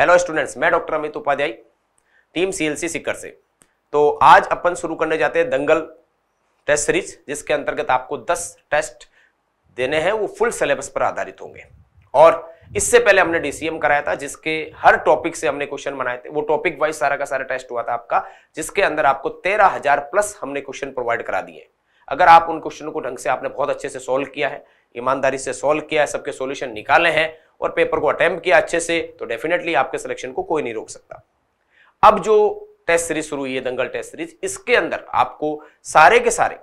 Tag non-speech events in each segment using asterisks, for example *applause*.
Hello students मैं doctor Amit Upadhyay team CLC Sikar से तो आज अपन शुरू करने जाते हैं दंगल टेस्ट सीरीज जिसके अंतर्गत आपको 10 टेस्ट देने हैं वो फुल सिलेबस पर आधारित होंगे और इससे पहले हमने डीसीएम कराया था जिसके हर टॉपिक से हमने क्वेश्चन बनाए थे वो टॉपिक वाइज सारा का सारा टेस्ट हुआ था आपका जिसके अंदर आपको तेरह हजार प्लस हमने क्वेश्चन प्रोवाइड करा दिए अगर आप उन क्वेश्चनों को ढंग से आपने बहुत अच्छे से सोल्व किया है ईमानदारी से सोल्व किया है सबके सोल्यूशन निकाले हैं और पेपर को अटैम्प्ट किया अच्छे से तो डेफिनेटली आपके सिलेक्शन को कोई नहीं रोक सकता अब जो टेस्ट सीरीज शुरू हुई है दंगल टेस्ट सीरीज इसके अंदर आपको सारे के सारे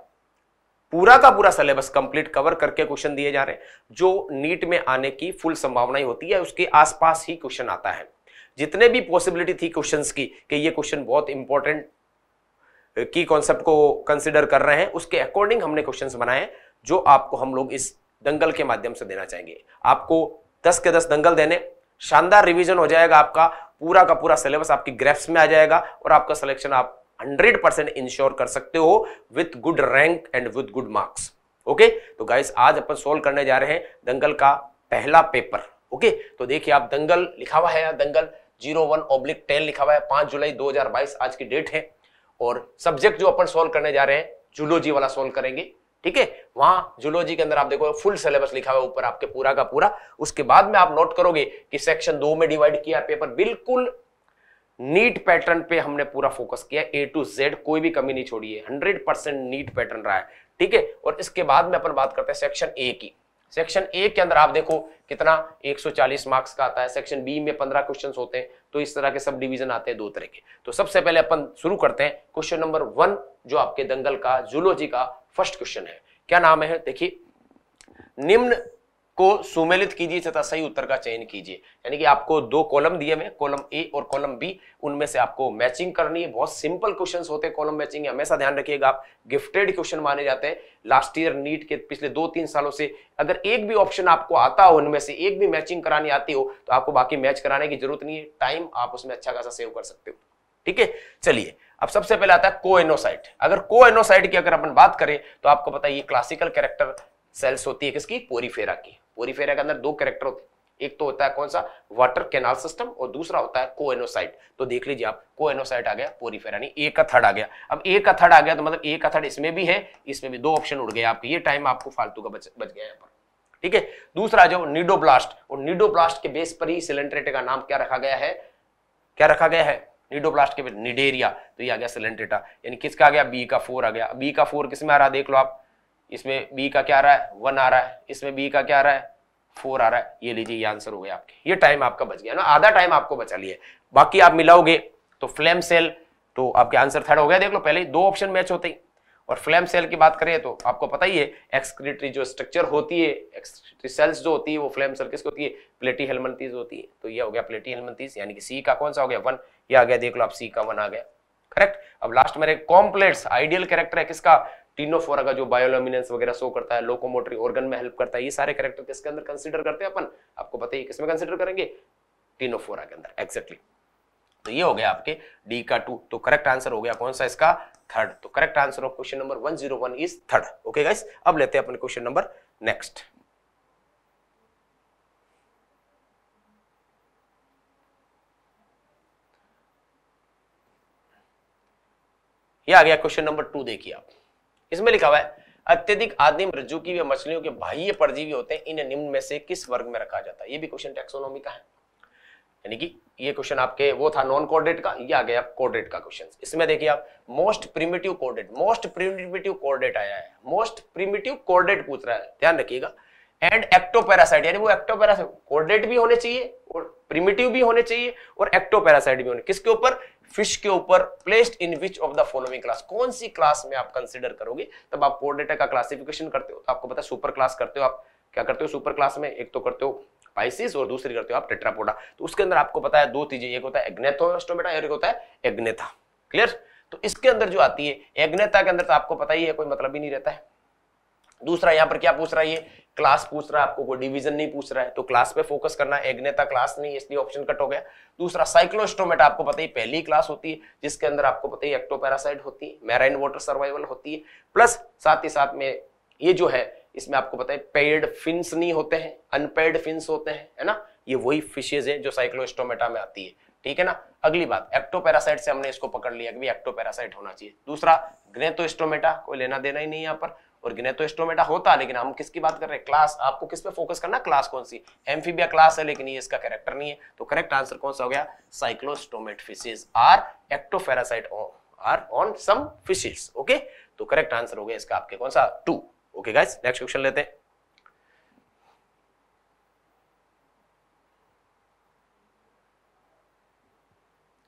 पूरा का पूरा सिलेबस कंप्लीट कवर करके क्वेश्चन दिए जा रहे हैं जो नीट में आने की फुल संभावना ही होती है उसके आसपास ही क्वेश्चन आता है जितने भी पॉसिबिलिटी थी क्वेश्चंस की कि ये क्वेश्चन बहुत इंपॉर्टेंट की कॉन्सेप्ट को कंसिडर कर रहे हैं उसके अकॉर्डिंग हमने क्वेश्चंस बनाए जो आपको हम लोग इस दंगल के माध्यम से देना चाहेंगे आपको दस के दस दंगल देने शानदार रिवीजन हो जाएगा आपका पूरा का पूरा सिलेबस आपकी ग्रेफ्स में आ जाएगा और आपका सिलेक्शन आप 100 परसेंट इंश्योर कर सकते हो with good rank and with good marks okay तो गाइस आज अपन सोल्व करने जा रहे हैं दंगल का पहला पेपर ओके तो देखिए आप दंगल लिखा हुआ है या दंगल जीरो वन ऑब्लिक टेन लिखा हुआ है पांच जुलाई 2022 आज की डेट है और सब्जेक्ट जो अपन सोल्व करने जा रहे हैं जूलोजी वाला सोल्व करेंगे ठीक है वहां जूलॉजी के अंदर आप देखो फुल सिलेबस लिखा हुआ ऊपर आपके पूरा का पूरा उसके बाद में आप नोट करोगे कि सेक्शन दो में डिवाइड किया पेपर बिल्कुल नीट पैटर्न पे हमने पूरा फोकस किया ए टू जेड कोई भी कमी नहीं छोड़ी है हंड्रेड परसेंट नीट पैटर्न रहा है ठीक है और इसके बाद में अपन बात करते हैं सेक्शन ए की सेक्शन ए के अंदर आप देखो कितना 140 मार्क्स का आता है सेक्शन बी में 15 क्वेश्चंस होते हैं तो इस तरह के सब डिवीजन आते हैं दो तरह के तो सबसे पहले अपन शुरू करते हैं क्वेश्चन नंबर वन जो आपके दंगल का जूलॉजी का फर्स्ट क्वेश्चन है क्या नाम है देखिए निम्न को सुमेलित कीजिए तथा सही उत्तर का चयन कीजिए यानी कि आपको दो कॉलम दिए हुए कॉलम ए और कॉलम बी उनमें से आपको मैचिंग करनी है बहुत सिंपल क्वेश्चन होते हैं कॉलम मैचिंग हमेशा ध्यान रखिएगा आप गिफ्टेड क्वेश्चन माने जाते हैं लास्ट ईयर नीट के पिछले दो तीन सालों से अगर एक भी ऑप्शन आपको आता हो उनमें से एक भी मैचिंग करानी आती हो तो आपको बाकी मैच कराने की जरूरत नहीं है टाइम आप उसमें अच्छा खासा सेव कर सकते हो ठीक है चलिए अब सबसे पहले आता है कोएनोसाइट अगर कोएनोसाइट की अगर अपन बात करें तो आपको पता है ये क्लासिकल कैरेक्टर सेल्स होती है किसकी पोरीफेरा की ओरिफेरा के अंदर दो कैरेक्टर होते हैं एक तो होता है कौन सा वाटर कैनाल सिस्टम और दूसरा होता है कोएनोसाइट तो देख लीजिए आप कोएनोसाइट आ गया पोरीफेरा नहीं एक का थर्ड आ गया अब एक का थर्ड आ गया तो मतलब एक का थर्ड इसमें भी है इसमें भी दो ऑप्शन उड़ गए आपके ये टाइम आपको फालतू का बच, बच गया यहाँ पर ठीक है दूसरा जो निडोब्लास्ट और निडोब्लास्ट के बेस पर ही सिलेंट्रेटे का नाम क्या रखा गया है क्या रखा गया है निडोब्लास्ट के बेस निडेरिया तो ये आ गया सिलेंट्रेटा यानी किसका आ गया बी का फोर आ गया बी का फोर किसमें आ रहा देख लो आप इसमें बी का क्या आ रहा है वन आ रहा है इसमें बी का क्या आ रहा है फोर आ रहा है ये लीजिए ये आंसर हो गया आपके ये टाइम आपका बच गया ना आधा टाइम आपको बचा लिया बाकी आप मिलाओगे तो फ्लेम सेल तो आपके आंसर थर्ड हो गया देख लो पहले दो ऑप्शन मैच होते ही और फ्लेम सेल की बात करें तो आपको पता ही है एक्सक्रीटरी जो स्ट्रक्चर होती है एक्सक्रीटरी सेल्स जो होती है वो फ्लेम सेल किसकी होती है प्लेटी हेलमंतीज होती है तो ये हो गया प्लेटी हेलमंतीज यानी कि सी का कौन सा हो गया वन ये आ गया देख लो आप सी का वन आ गया करेक्ट अब लास्ट मेरे कॉम्प्लेक्स आइडियल कैरेक्टर है किसका टीनोफोरा का जो बायोलोमिनेंस वगैरह शो करता है लोकोमोटरी ऑर्गन में हेल्प करता है ये सारे कैरेक्टर किसके अंदर कंसिडर करते हैं अपन आपको पता ही किसमें कंसिडर करेंगे टीनोफोरा के अंदर एक्जेक्टली तो ये हो गया आपके डी का टू तो करेक्ट आंसर हो गया कौन सा इसका थर्ड तो correct answer of question number one zero one is third okay guys अब लेते हैं अपने क्वेश्चन नंबर नेक्स्ट ये आ गया क्वेश्चन नंबर टू देखिए आप इसमें लिखा हुआ है अत्यधिक आदिम रज्जु की व मछलियों के बाह्य परजीवी होते हैं इन निम्न में से किस वर्ग में रखा जाता है ये भी क्वेश्चन टेक्सोनोमी का है यानी कि ये क्वेश्चन आपके वो था नॉन कोर्डेट का ये आ गया आप कोर्डेट का क्वेश्चन इसमें देखिए आप most primitive chordate most primitive chordate आया है मोस्ट प्रिमेटिव कोर्डेट पूछ रहा है ध्यान रखिएगा एंड एक्टोपैरासाइट यानी वो एक्टोपैरासाइट कोर्डेट भी होने चाहिए और प्रिमेटिव भी होने चाहिए और एक्टोपैरासाइट भी होने किसके ऊपर फिश के ऊपर placed in which of the following class कौन सी क्लास में आप कंसिडर करोगे तब आप कोर डेटा का क्लासिफिकेशन करते हो तो आपको पता है सुपर क्लास करते हो आप क्या करते हो सुपर क्लास में एक तो करते हो पाइसिस और दूसरी करते हो आप टेट्रापोडा तो उसके अंदर आपको पता है दो चीजें एक होता है एग्नेथोस्टोमेटा और एक होता है एग्नेथा क्लियर तो इसके अंदर जो आती है एग्नेथा के अंदर तो आपको पता ही है कोई मतलब ही नहीं रहता है दूसरा यहाँ पर क्या पूछ रहा है ये क्लास पूछ रहा है आपको कोई डिवीजन नहीं पूछ रहा है तो क्लास पे फोकस करना एग्नेता क्लास नहीं है इसलिए ऑप्शन कट हो गया दूसरा साइक्लोस्टोमेटा आपको पता ही पहली क्लास होती है जिसके अंदर आपको पता ही एक्टोपैरासाइड होती है मैराइन वाटर सर्वाइवल होती है प्लस साथ ही साथ में ये जो है इसमें आपको पता है पेड फिंस नहीं होते हैं अनपेड फिंस होते हैं है ना ये वही फिशेज है जो साइक्लोस्टोमेटा में आती है ठीक है ना अगली बात एक्टोपैरासाइट से हमने इसको पकड़ लिया कि एक्टोपैरासाइट होना चाहिए दूसरा ग्रेथोस्टोमेटा कोई लेना देना ही नहीं यहाँ पर और ग्नेथोस्टोमेटा तो होता है लेकिन हम किसकी बात कर रहे हैं क्लास आपको किस पे फोकस करना क्लास कौन सी एम्फीबिया क्लास है लेकिन ये इसका कैरेक्टर नहीं है तो करेक्ट आंसर कौन सा हो गया cyclostomate fishes are ectoparasite on are on some fishes okay तो करेक्ट आंसर हो गया इसका आपके कौन सा two okay guys next question लेते हैं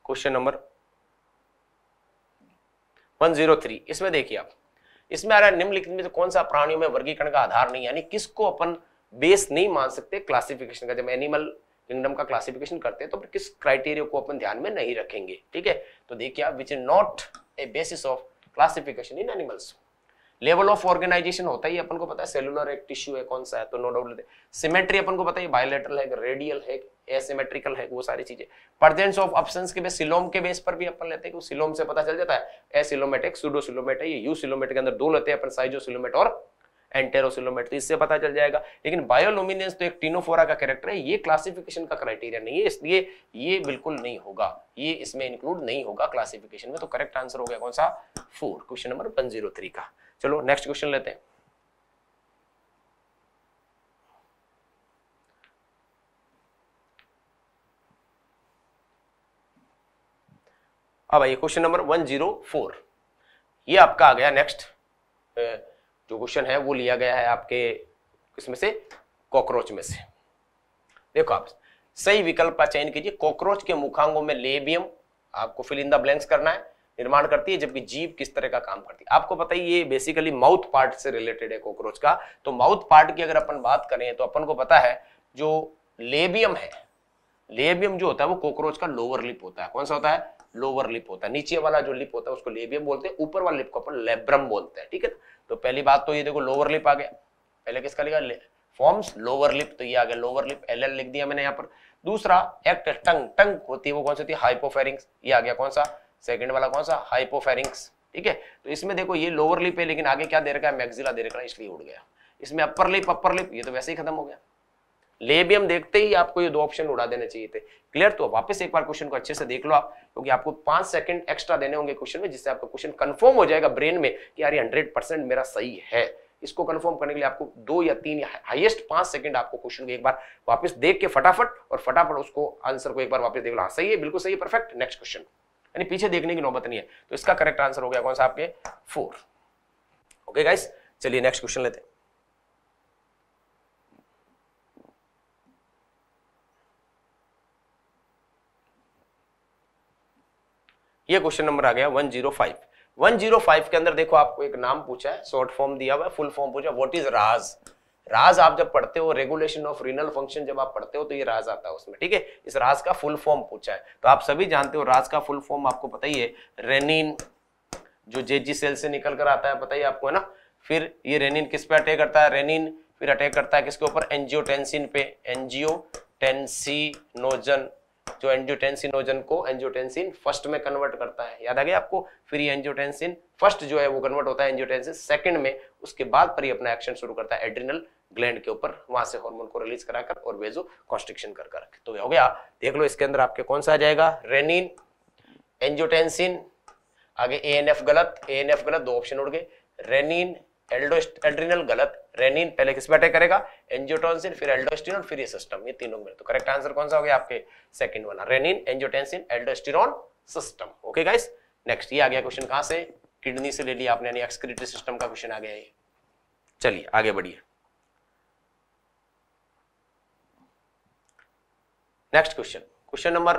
क्वेश्चन नंबर 103 इसमें देखिए आप इसमें आ रहा है निम्नलिखित में से कौन सा प्राणियों में वर्गीकरण का आधार नहीं यानी किसको अपन बेस नहीं मान सकते क्लासिफिकेशन का जब एनिमल किंगडम का क्लासिफिकेशन करते हैं तो किस क्राइटेरिया को अपन ध्यान में नहीं रखेंगे ठीक है तो देखिए आप which is not a basis of classification in animals level of organisation होता ही अपन को पता है सेलुलर एक टिश्यू है कौन सा है तो नो डाउट सिमेट्री अपन को पता है बायोलेटरल है रेडियल है एसिमेट्रिकल है वो सारी चीजें प्रजेंस ऑफ ऑप्शन के बेस सिलोम के बेस पर भी अपन लेते हैं कि सिलोम से पता चल जाता है एसिलोमेट एक सुडो सिलोमेट है ये यू सिलोमेट के अंदर दो लेते हैं अपन साइजो सिलोमेट और एंटेरोसिलोमेट तो इससे पता चल जाएगा लेकिन बायोलोमिनेंस तो एक टीनोफोरा का कैरेक्टर है ये क्लासिफिकेशन का क्राइटेरिया नहीं है इसलिए ये बिल्कुल नहीं होगा ये इसमें इंक्लूड नहीं होगा क्लासिफिकेशन में तो करेक्ट आंसर हो गया कौन सा four question number one zero three का चलो नेक्स्ट क्वेश्चन लेते हैं अब आइए question number one zero four ये आपका आ गया नेक्स्ट जो क्वेश्चन है वो लिया गया है आपके इसमें से कॉकरोच में से देखो आप सही विकल्प का चयन कीजिए कॉकरोच के मुखांगों में लेबियम आपको फिल इन द ब्लैंक्स करना है निर्माण करती है जबकि जीव किस तरह का काम करती है आपको पता ही ये बेसिकली माउथ पार्ट से रिलेटेड है कॉकरोच का तो माउथ पार्ट की अगर अपन बात करें तो अपन को पता है जो लेबियम है लेबियम जो होता है वो कॉकरोच का लोअर लिप होता है कौन सा होता है लोअर लिप होता है नीचे वाला जो लिप होता है उसको लेबियम बोलते हैं ऊपर वाला लिप को अपन लेब्रम बोलते हैं ठीक है तो पहली बात तो ये देखो लोअर लिप आ गया पहले किसका लिखा फॉर्म्स लोअर लिप तो ये आ गया लोअर लिप एल लिख दिया मैंने यहाँ पर दूसरा एक्ट टंग टंग होती है वो कौन सी होती है हाइपोफेरिंग्स ये आ गया कौन सा सेकंड वाला कौन सा हाइपोफेरिंग्स ठीक है तो इसमें देखो ये लोअर लिप है लेकिन आगे क्या दे रखा है मैगजिला दे रखा है इसलिए उड़ गया इसमें अपर लिप अपर लिप ये तो वैसे ही खत्म हो गया लेबियम देखते ही आपको ये दो ऑप्शन उड़ा देने चाहिए थे क्लियर तो वापस एक बार क्वेश्चन को अच्छे से देख लो आप क्योंकि आपको पांच सेकंड एक्स्ट्रा देने होंगे क्वेश्चन में जिससे आपका क्वेश्चन कंफर्म हो जाएगा ब्रेन में कि यार ये हंड्रेड परसेंट मेरा सही है इसको कंफर्म करने के लिए आपको दो या तीन हाइएस्ट हाईएस्ट पांच सेकंड आपको क्वेश्चन को एक बार वापस देख के फटाफट और फटाफट उसको आंसर को एक बार वापस देख लो हाँ सही है बिल्कुल सही है परफेक्ट नेक्स्ट क्वेश्चन यानी पीछे देखने की नौबत नहीं है तो इसका करेक्ट आंसर हो गया कौन सा आपके फोर ओके गाइस चलिए नेक्स्ट क्वेश्चन लेते हैं ये क्वेश्चन नंबर आ गया 105 105 के अंदर देखो आपको एक नाम पूछा है शॉर्ट फॉर्म दिया हुआ है फुल फॉर्म पूछा व्हाट इज राज राज आप जब पढ़ते हो रेगुलेशन ऑफ रीनल फंक्शन जब आप पढ़ते हो तो ये राज आता है उसमें ठीक है इस राज का फुल फॉर्म पूछा है तो आप सभी जानते हो राज का फुल फॉर्म आपको पता ही है रेनिन जो जेजी सेल से निकल कर आता है पता ही आपको है ना फिर ये रेनिन किस पे अटैक करता है रेनिन फिर अटैक करता है किसके ऊपर एनजियोटेंसिन पे एनजियोटेंसिनोजन जो एंजियोटेंसिन ओजन को एंजियोटेंसिन फर्स्ट में कन्वर्ट करता है याद आ गया आपको फिर एंजियोटेंसिन फर्स्ट जो है वो कन्वर्ट होता है एंजियोटेंसिन सेकंड में उसके बाद पर ही अपना एक्शन शुरू करता है एड्रिनल ग्लैंड के ऊपर वहां से हार्मोन को रिलीज कराकर और वेजो कॉन्स्ट्रिक्शन कर कर तो हो गया देख लो इसके अंदर आपके कौन सा आ जाएगा रेनिन एंजियोटेंसिन आगे ए गलत ए गलत दो ऑप्शन उड़ गए रेनिन एल्ड्रिनल गलत रेनिन पहले किस करेगा एंजियोटेंसिन फिर एल्डोस्टिरोन फिर ये सिस्टम ये तीनों में तो करेक्ट आंसर कौन सा हो गया आपके सेकंड वाला renin angiotensin aldosterone system okay guys next ये आ गया क्वेश्चन कहां से किडनी से ले लिया आपने यानी एक्सक्रीटरी सिस्टम का क्वेश्चन आ गया ये चलिए आगे बढ़िए नेक्स्ट क्वेश्चन क्वेश्चन नंबर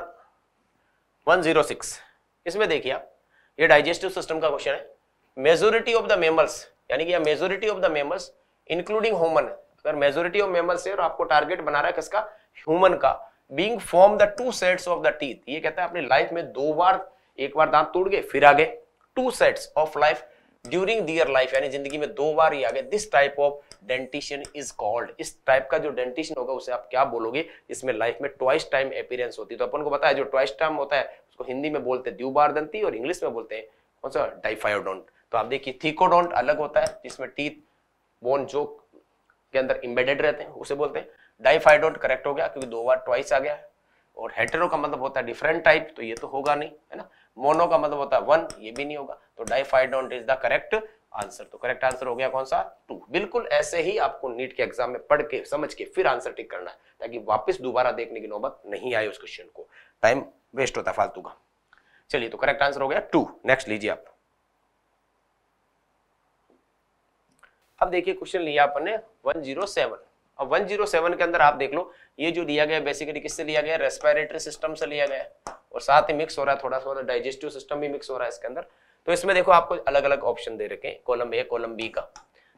106 इसमें देखिए आप ये डाइजेस्टिव सिस्टम का क्वेश्चन है मेजोरिटी ऑफ द मेमल्स यानी कि majority of the mammals including human अगर मेजोरिटी ऑफ मेमल्स है और आपको टारगेट बना रहा है किसका ह्यूमन का being form the two sets of the teeth ये कहता है अपनी लाइफ में दो बार एक बार दांत टूट गए फिर आ गए two sets of life during their life यानी जिंदगी में दो बार ही आ गए this type of dentition is called इस टाइप का जो डेंटिशन होगा उसे आप क्या बोलोगे इसमें लाइफ में ट्वाइस टाइम अपीयरेंस होती है तो अपन को बताया जो ट्वाइस टाइम होता है उसको हिंदी में बोलते हैं बार दंती और इंग्लिश में बोलते हैं कौन सा डाइफायोडोंट तो आप देखिए थीकोडोंट अलग होता है जिसमें टीथ बोन जो के अंदर इम्बेडेड रहते हैं उसे बोलते हैं डाइफाइडोंट करेक्ट हो गया क्योंकि दो बार ट्वाइस आ गया और हेटेरो का मतलब होता है डिफरेंट टाइप तो ये तो होगा नहीं है ना मोनो का मतलब होता है वन ये भी नहीं होगा तो diphyodont is the correct answer तो करेक्ट आंसर हो गया कौन सा टू बिल्कुल ऐसे ही आपको नीट के एग्जाम में पढ़ के समझ के फिर आंसर टिक करना है ताकि वापस दोबारा देखने की नौबत नहीं आए उस क्वेश्चन को टाइम वेस्ट होता है फालतू का चलिए तो करेक्ट आंसर हो गया टू नेक्स्ट लीजिए आप अब देखिए क्वेश्चन लिया अपन ने 107 अब 107 के अंदर आप देख लो ये जो लिया गया बेसिकली किससे लिया गया रेस्पिरेटरी सिस्टम से लिया गया और साथ ही मिक्स हो रहा है थोड़ा थोड़ा डाइजेस्टिव सिस्टम भी मिक्स हो रहा है इसके अंदर तो इसमें देखो आपको अलग अलग ऑप्शन दे रखे कॉलम ए कॉलम बी का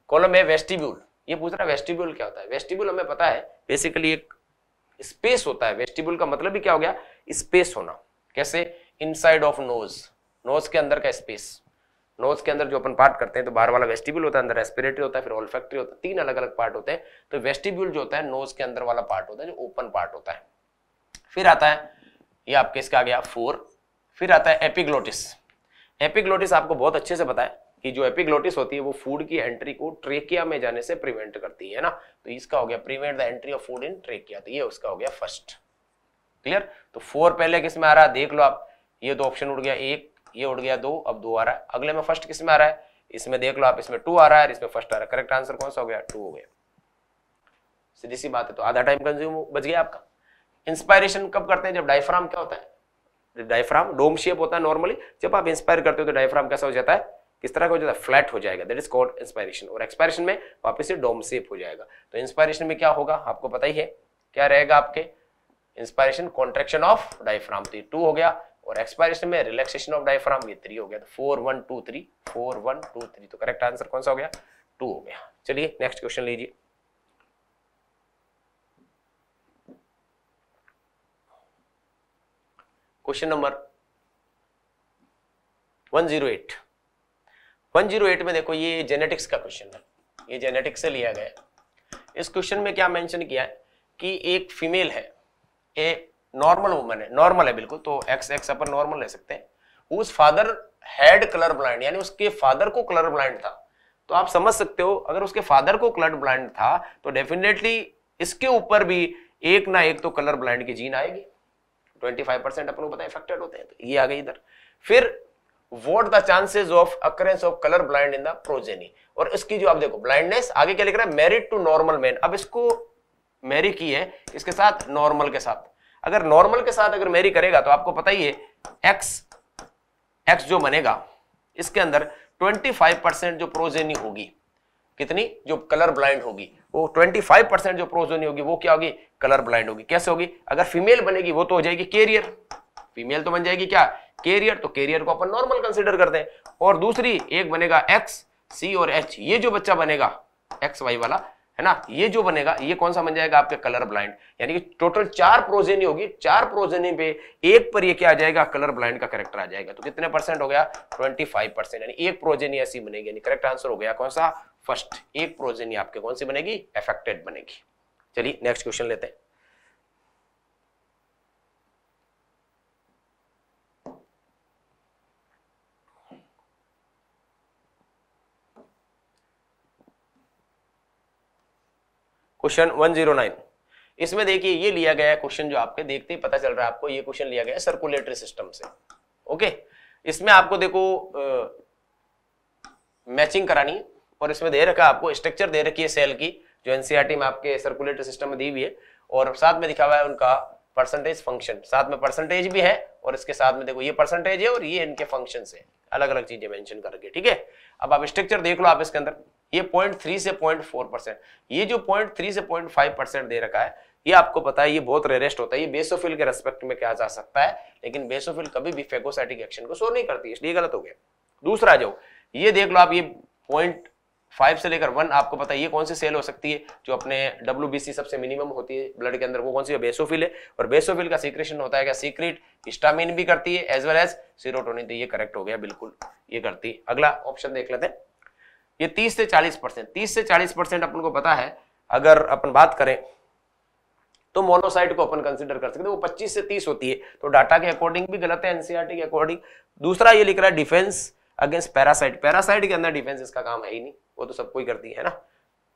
कॉलम ए वेस्टिब्यूल ये पूछ रहा है वेस्टिब्यूल क्या होता है वेस्टिब्यूल हमें पता है बेसिकली एक स्पेस होता है वेस्टिब्यूल का मतलब भी क्या हो गया स्पेस होना कैसे इनसाइड ऑफ नोज नोज के अंदर का स्पेस नोज के अंदर जो अपन पार्ट करते हैं तो बाहर वाला वेस्टिब्यूल होता है अंदर रेस्पिरेटरी होता है फिर ऑलफैक्ट्री होता है तीन अलग अलग पार्ट होते हैं तो वेस्टिब्यूल जो होता है नोज के अंदर वाला पार्ट होता है जो ओपन पार्ट होता है फिर आता है ये आपके इसका आ गया फोर फिर आता है एपिग्लोटिस एपिग्लोटिस आपको बहुत अच्छे से पता है कि जो एपिग्लोटिस होती है वो फूड की एंट्री को ट्रेकिया में जाने से प्रिवेंट करती है ना तो इसका हो गया prevent the entry of food in trachea तो ये उसका हो गया फर्स्ट क्लियर तो फोर पहले किसमें आ रहा है देख लो आप ये तो ऑप्शन उड़ गया एक ये उड़ गया दो अब दो आ रहा है अगले में फर्स्ट किस में आ रहा है इसमें देख लो आप इसमें टू आ रहा है इसमें फर्स्ट आ रहा है करेक्ट आंसर कौन सा हो गया टू हो गया सीधी सी बात है तो आधा टाइम कंज्यूम बच गया आपका इंस्पायरेशन कब करते हैं जब डायफ्राम क्या होता है डायफ्राम डोम शेप होता है नॉर्मली जब आप इंस्पायर करते हो तो डायफ्राम कैसा हो जाता है किस तरह का हो जाता है फ्लैट हो जाएगा दैट इज कॉल्ड इंस्पायरेशन और एक्सपायरेशन में वापस से डोम शेप हो जाएगा तो इंस्पायरेशन में क्या होगा आपको पता ही है क्या रहेगा आपके इंस्पायरेशन कॉन्ट्रेक्शन ऑफ डायफ्राम तो ये टू हो गया और एक्सपायरेशन में रिलैक्सेशन ऑफ डायफ्राम ये थ्री हो गया तो four one two three four one two three तो करेक्ट आंसर कौन सा हो गया टू हो गया चलिए नेक्स्ट क्वेश्चन लीजिए question number one zero eight में देखो ये जेनेटिक्स का क्वेश्चन है ये जेनेटिक्स से लिया गया इस क्वेश्चन में क्या मेंशन किया है कि एक फीमेल है ए नॉर्मल वुमन है नॉर्मल है बिल्कुल तो एक्स एक्स अपन नॉर्मल ले सकते हैं उस फादर हैड कलर ब्लाइंड यानी उसके फादर को कलर ब्लाइंड था तो आप समझ सकते हो अगर उसके फादर को कलर ब्लाइंड था तो डेफिनेटली इसके ऊपर भी एक ना एक तो कलर ब्लाइंड की जीन आएगी 25 परसेंट अपन को पता इफेक्टेड होते हैं तो ये आ गई इधर फिर what the chances of occurrence of colour blind in the progeny और इसकी जो आप देखो ब्लाइंडनेस आगे क्या लिख रहा है मैरिड टू नॉर्मल मैन अब इसको मैरी की है इसके साथ नॉर्मल के साथ अगर नॉर्मल के साथ अगर मेरी करेगा तो आपको पता ही है एक्स एक्स जो बनेगा इसके अंदर 25 जो प्रोजेनी होगी कितनी जो कलर ब्लाइंड होगी वो 25 जो प्रोजेनी होगी वो क्या होगी कलर ब्लाइंड होगी कैसे होगी अगर फीमेल बनेगी वो तो हो जाएगी कैरियर फीमेल तो बन जाएगी क्या कैरियर तो कैरियर को अपन नॉर्मल कंसिडर करते हैं और दूसरी एक बनेगा एक्स सी और एच ये जो बच्चा बनेगा एक्स वाई वाला है ना ये जो बनेगा ये कौन सा बन जाएगा आपके कलर ब्लाइंड यानी कि टोटल चार प्रोजेनी होगी चार प्रोजेनी पे एक पर ये क्या आ जाएगा कलर ब्लाइंड का करेक्टर आ जाएगा तो कितने परसेंट हो गया ट्वेंटी फाइव परसेंट यानी एक प्रोजेनी ऐसी बनेगी यानी करेक्ट आंसर हो गया कौन सा फर्स्ट एक प्रोजेनी आपके कौन सी बनेगी एफेक्टेड बनेगी चलिए नेक्स्ट क्वेश्चन लेते हैं क्वेश्चन 109 इसमें देखिए ये लिया गया है क्वेश्चन जो आपके देखते ही पता चल रहा है आपको ये क्वेश्चन लिया गया है सर्कुलेटरी सिस्टम से ओके इसमें आपको देखो आ, मैचिंग करानी है और इसमें दे रखा आपको स्ट्रक्चर दे रखी है सेल की जो एनसीआर e में आपके सर्कुलेटरी सिस्टम में दी हुई है और साथ में दिखा हुआ है उनका परसेंटेज फंक्शन साथ में परसेंटेज भी है और इसके साथ में देखो ये परसेंटेज है और ये इनके फंक्शन है अलग अलग चीजें मेंशन करके ठीक है अब आप स्ट्रक्चर देख लो आप इसके अंदर ये पॉइंट थ्री से पॉइंट फोर परसेंट ये जो पॉइंट थ्री से पॉइंट फाइव परसेंट दे रखा है ये आपको पता है ये बहुत रेरेस्ट होता है ये बेसोफिल के रेस्पेक्ट में क्या जा सकता है लेकिन बेसोफिल कभी भी फेगोसाइटिक एक्शन को शो नहीं करती इसलिए गलत हो गया दूसरा जो ये देख लो आप ये पॉइंट फाइव से लेकर वन आपको पता है ये कौन सी सेल हो सकती है जो अपने डब्ल्यू सबसे मिनिमम होती है ब्लड के अंदर वो कौन सी है बेसोफिल है और बेसोफिल का सीक्रेशन होता है क्या सीक्रेट स्टामिन भी करती है एज वेल एज सीरोटोनिन तो ये करेक्ट हो गया बिल्कुल ये करती है अगला ऑप्शन देख लेते हैं ये तीस से चालीस परसेंट तीस से चालीस परसेंट अपन को पता है अगर अपन बात करें तो मोनोसाइट को अपन कंसिडर कर सकते तो वो पच्चीस से तीस होती है तो डाटा के अकॉर्डिंग भी गलत है एनसीआरटी e के अकॉर्डिंग दूसरा ये लिख रहा है डिफेंस अगेंस्ट पैरासाइट पैरासाइट के अंदर डिफेंस इसका काम है ही नहीं वो तो सब कोई करती है ना